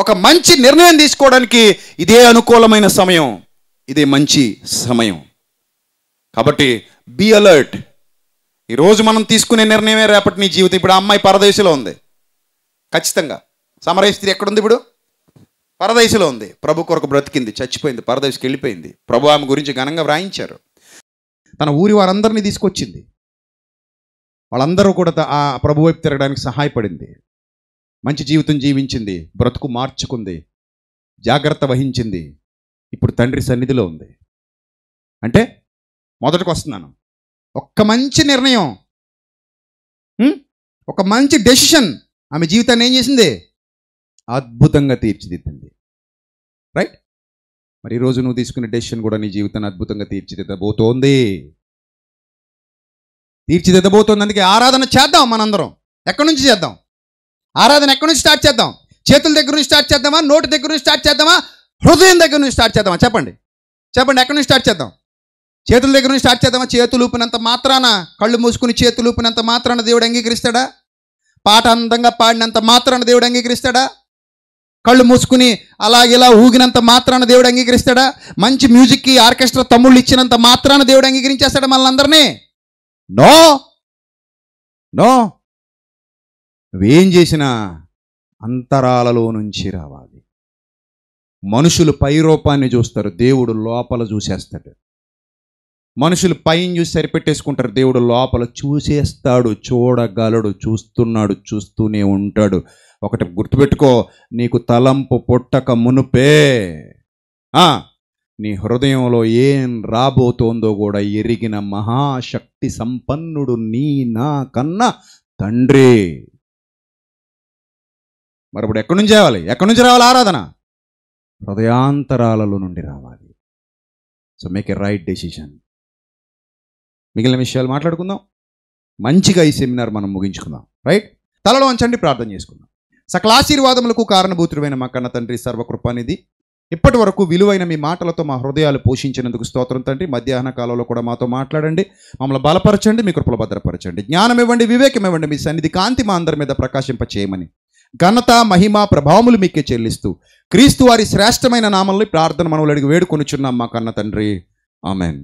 ఒక మంచి నిర్ణయం తీసుకోవడానికి ఇదే అనుకూలమైన సమయం ఇదే మంచి సమయం కాబట్టి బి అలర్ట్ ఈరోజు మనం తీసుకునే నిర్ణయమే రేపటి నీ జీవితం ఇప్పుడు అమ్మాయి పరదేశంలో ఉంది ఖచ్చితంగా సమరయ స్త్రీ ఎక్కడుంది ఇప్పుడు పరదేశంలో ఉంది ప్రభు కొరకు బ్రతికింది చచ్చిపోయింది పరదేశకి వెళ్ళిపోయింది ప్రభు ఆమె గురించి ఘనంగా వ్రాయించారు తన ఊరి వారందరినీ తీసుకొచ్చింది వాళ్ళందరూ కూడా ఆ ప్రభు వైపు తిరగడానికి సహాయపడింది మంచి జీవితం జీవించింది బ్రతుకు మార్చుకుంది జాగ్రత్త వహించింది ఇప్పుడు తండ్రి సన్నిధిలో ఉంది అంటే మొదటికి వస్తున్నాను ఒక్క మంచి నిర్ణయం ఒక మంచి డెసిషన్ ఆమె జీవితాన్ని ఏం చేసింది అద్భుతంగా తీర్చిదిద్దింది రైట్ మరి ఈరోజు నువ్వు తీసుకునే డెసిషన్ కూడా నీ జీవితాన్ని అద్భుతంగా తీర్చిదిద్దబోతోంది తీర్చిదిద్దబోతోంది అందుకే ఆరాధన చేద్దాం మనందరం ఎక్కడి నుంచి చేద్దాం ఆరాధన ఎక్కడి నుంచి స్టార్ట్ చేద్దాం చేతుల దగ్గర నుంచి స్టార్ట్ చేద్దామా నోటి దగ్గర నుంచి స్టార్ట్ చేద్దామా హృదయం దగ్గర నుంచి స్టార్ట్ చేద్దామా చెప్పండి చెప్పండి ఎక్కడి నుంచి స్టార్ట్ చేద్దాం చేతుల దగ్గర నుంచి స్టార్ట్ చేద్దామా చేతులు ఊపినంత మాత్రాన కళ్ళు మూసుకుని చేతులు ఊపినంత మాత్రాన దేవుడు అంగీకరిస్తాడా పాట అందంగా పాడినంత మాత్రాన దేవుడు అంగీకరిస్తాడా కళ్ళు మూసుకుని అలాగేలా ఇలా ఊగినంత మాత్రాన దేవుడు అంగీకరిస్తాడా మంచి మ్యూజిక్కి ఆర్కెస్ట్రా తమ్ముళ్ళు ఇచ్చినంత మాత్రాన దేవుడు అంగీకరించేస్తాడా మనందరినీ నో నో నువ్వేం చేసినా అంతరాలలో నుంచి రావాలి మనుషులు పై రూపాన్ని చూస్తారు దేవుడు లోపల చూసేస్తాడు మనుషులు పైన చూసి సరిపెట్టేసుకుంటారు దేవుడు లోపల చూసేస్తాడు చూడగలడు చూస్తున్నాడు చూస్తూనే ఉంటాడు ఒకటి గుర్తుపెట్టుకో నీకు తలంపు పొట్టక మునుపే నీ హృదయంలో ఏం రాబోతోందో కూడా ఎరిగిన మహాశక్తి సంపన్నుడు నీ నా కన్నా తండ్రి మరి ఇప్పుడు ఎక్కడి నుంచి రావాలి ఎక్కడి నుంచి రావాలి ఆరాధన హృదయాంతరాలలో నుండి రావాలి so make a right decision మిగిలిన విషయాలు మాట్లాడుకుందాం మంచిగా ఈ సెమినార్ మనం ముగించుకుందాం రైట్ తలలో ఉంచండి ప్రార్థన చేసుకుందాం సకల ఆశీర్వాదములకు కారణభూతుడైన మా కన్న తండ్రి సర్వకృపానిధి ఇప్పటి వరకు విలువైన మీ మాటలతో మా హృదయాలు పోషించినందుకు స్తోత్రం తండ్రి మధ్యాహ్న కాలంలో కూడా మాతో మాట్లాడండి మమ్మల్ని బలపరచండి మీ కృపలు భద్రపరచండి జ్ఞానం ఇవ్వండి వివేకం ఇవ్వండి మీ సన్నిధి కాంతి మా అందరి మీద ప్రకాశింప చేయమని ఘనత మహిమ ప్రభావములు మీకే చెల్లిస్తూ క్రీస్తు వారి శ్రేష్టమైన నామల్ని ప్రార్థన మనవులు అడిగి వేడుకొనుచున్నాం మా కన్న తండ్రి ఆమెన్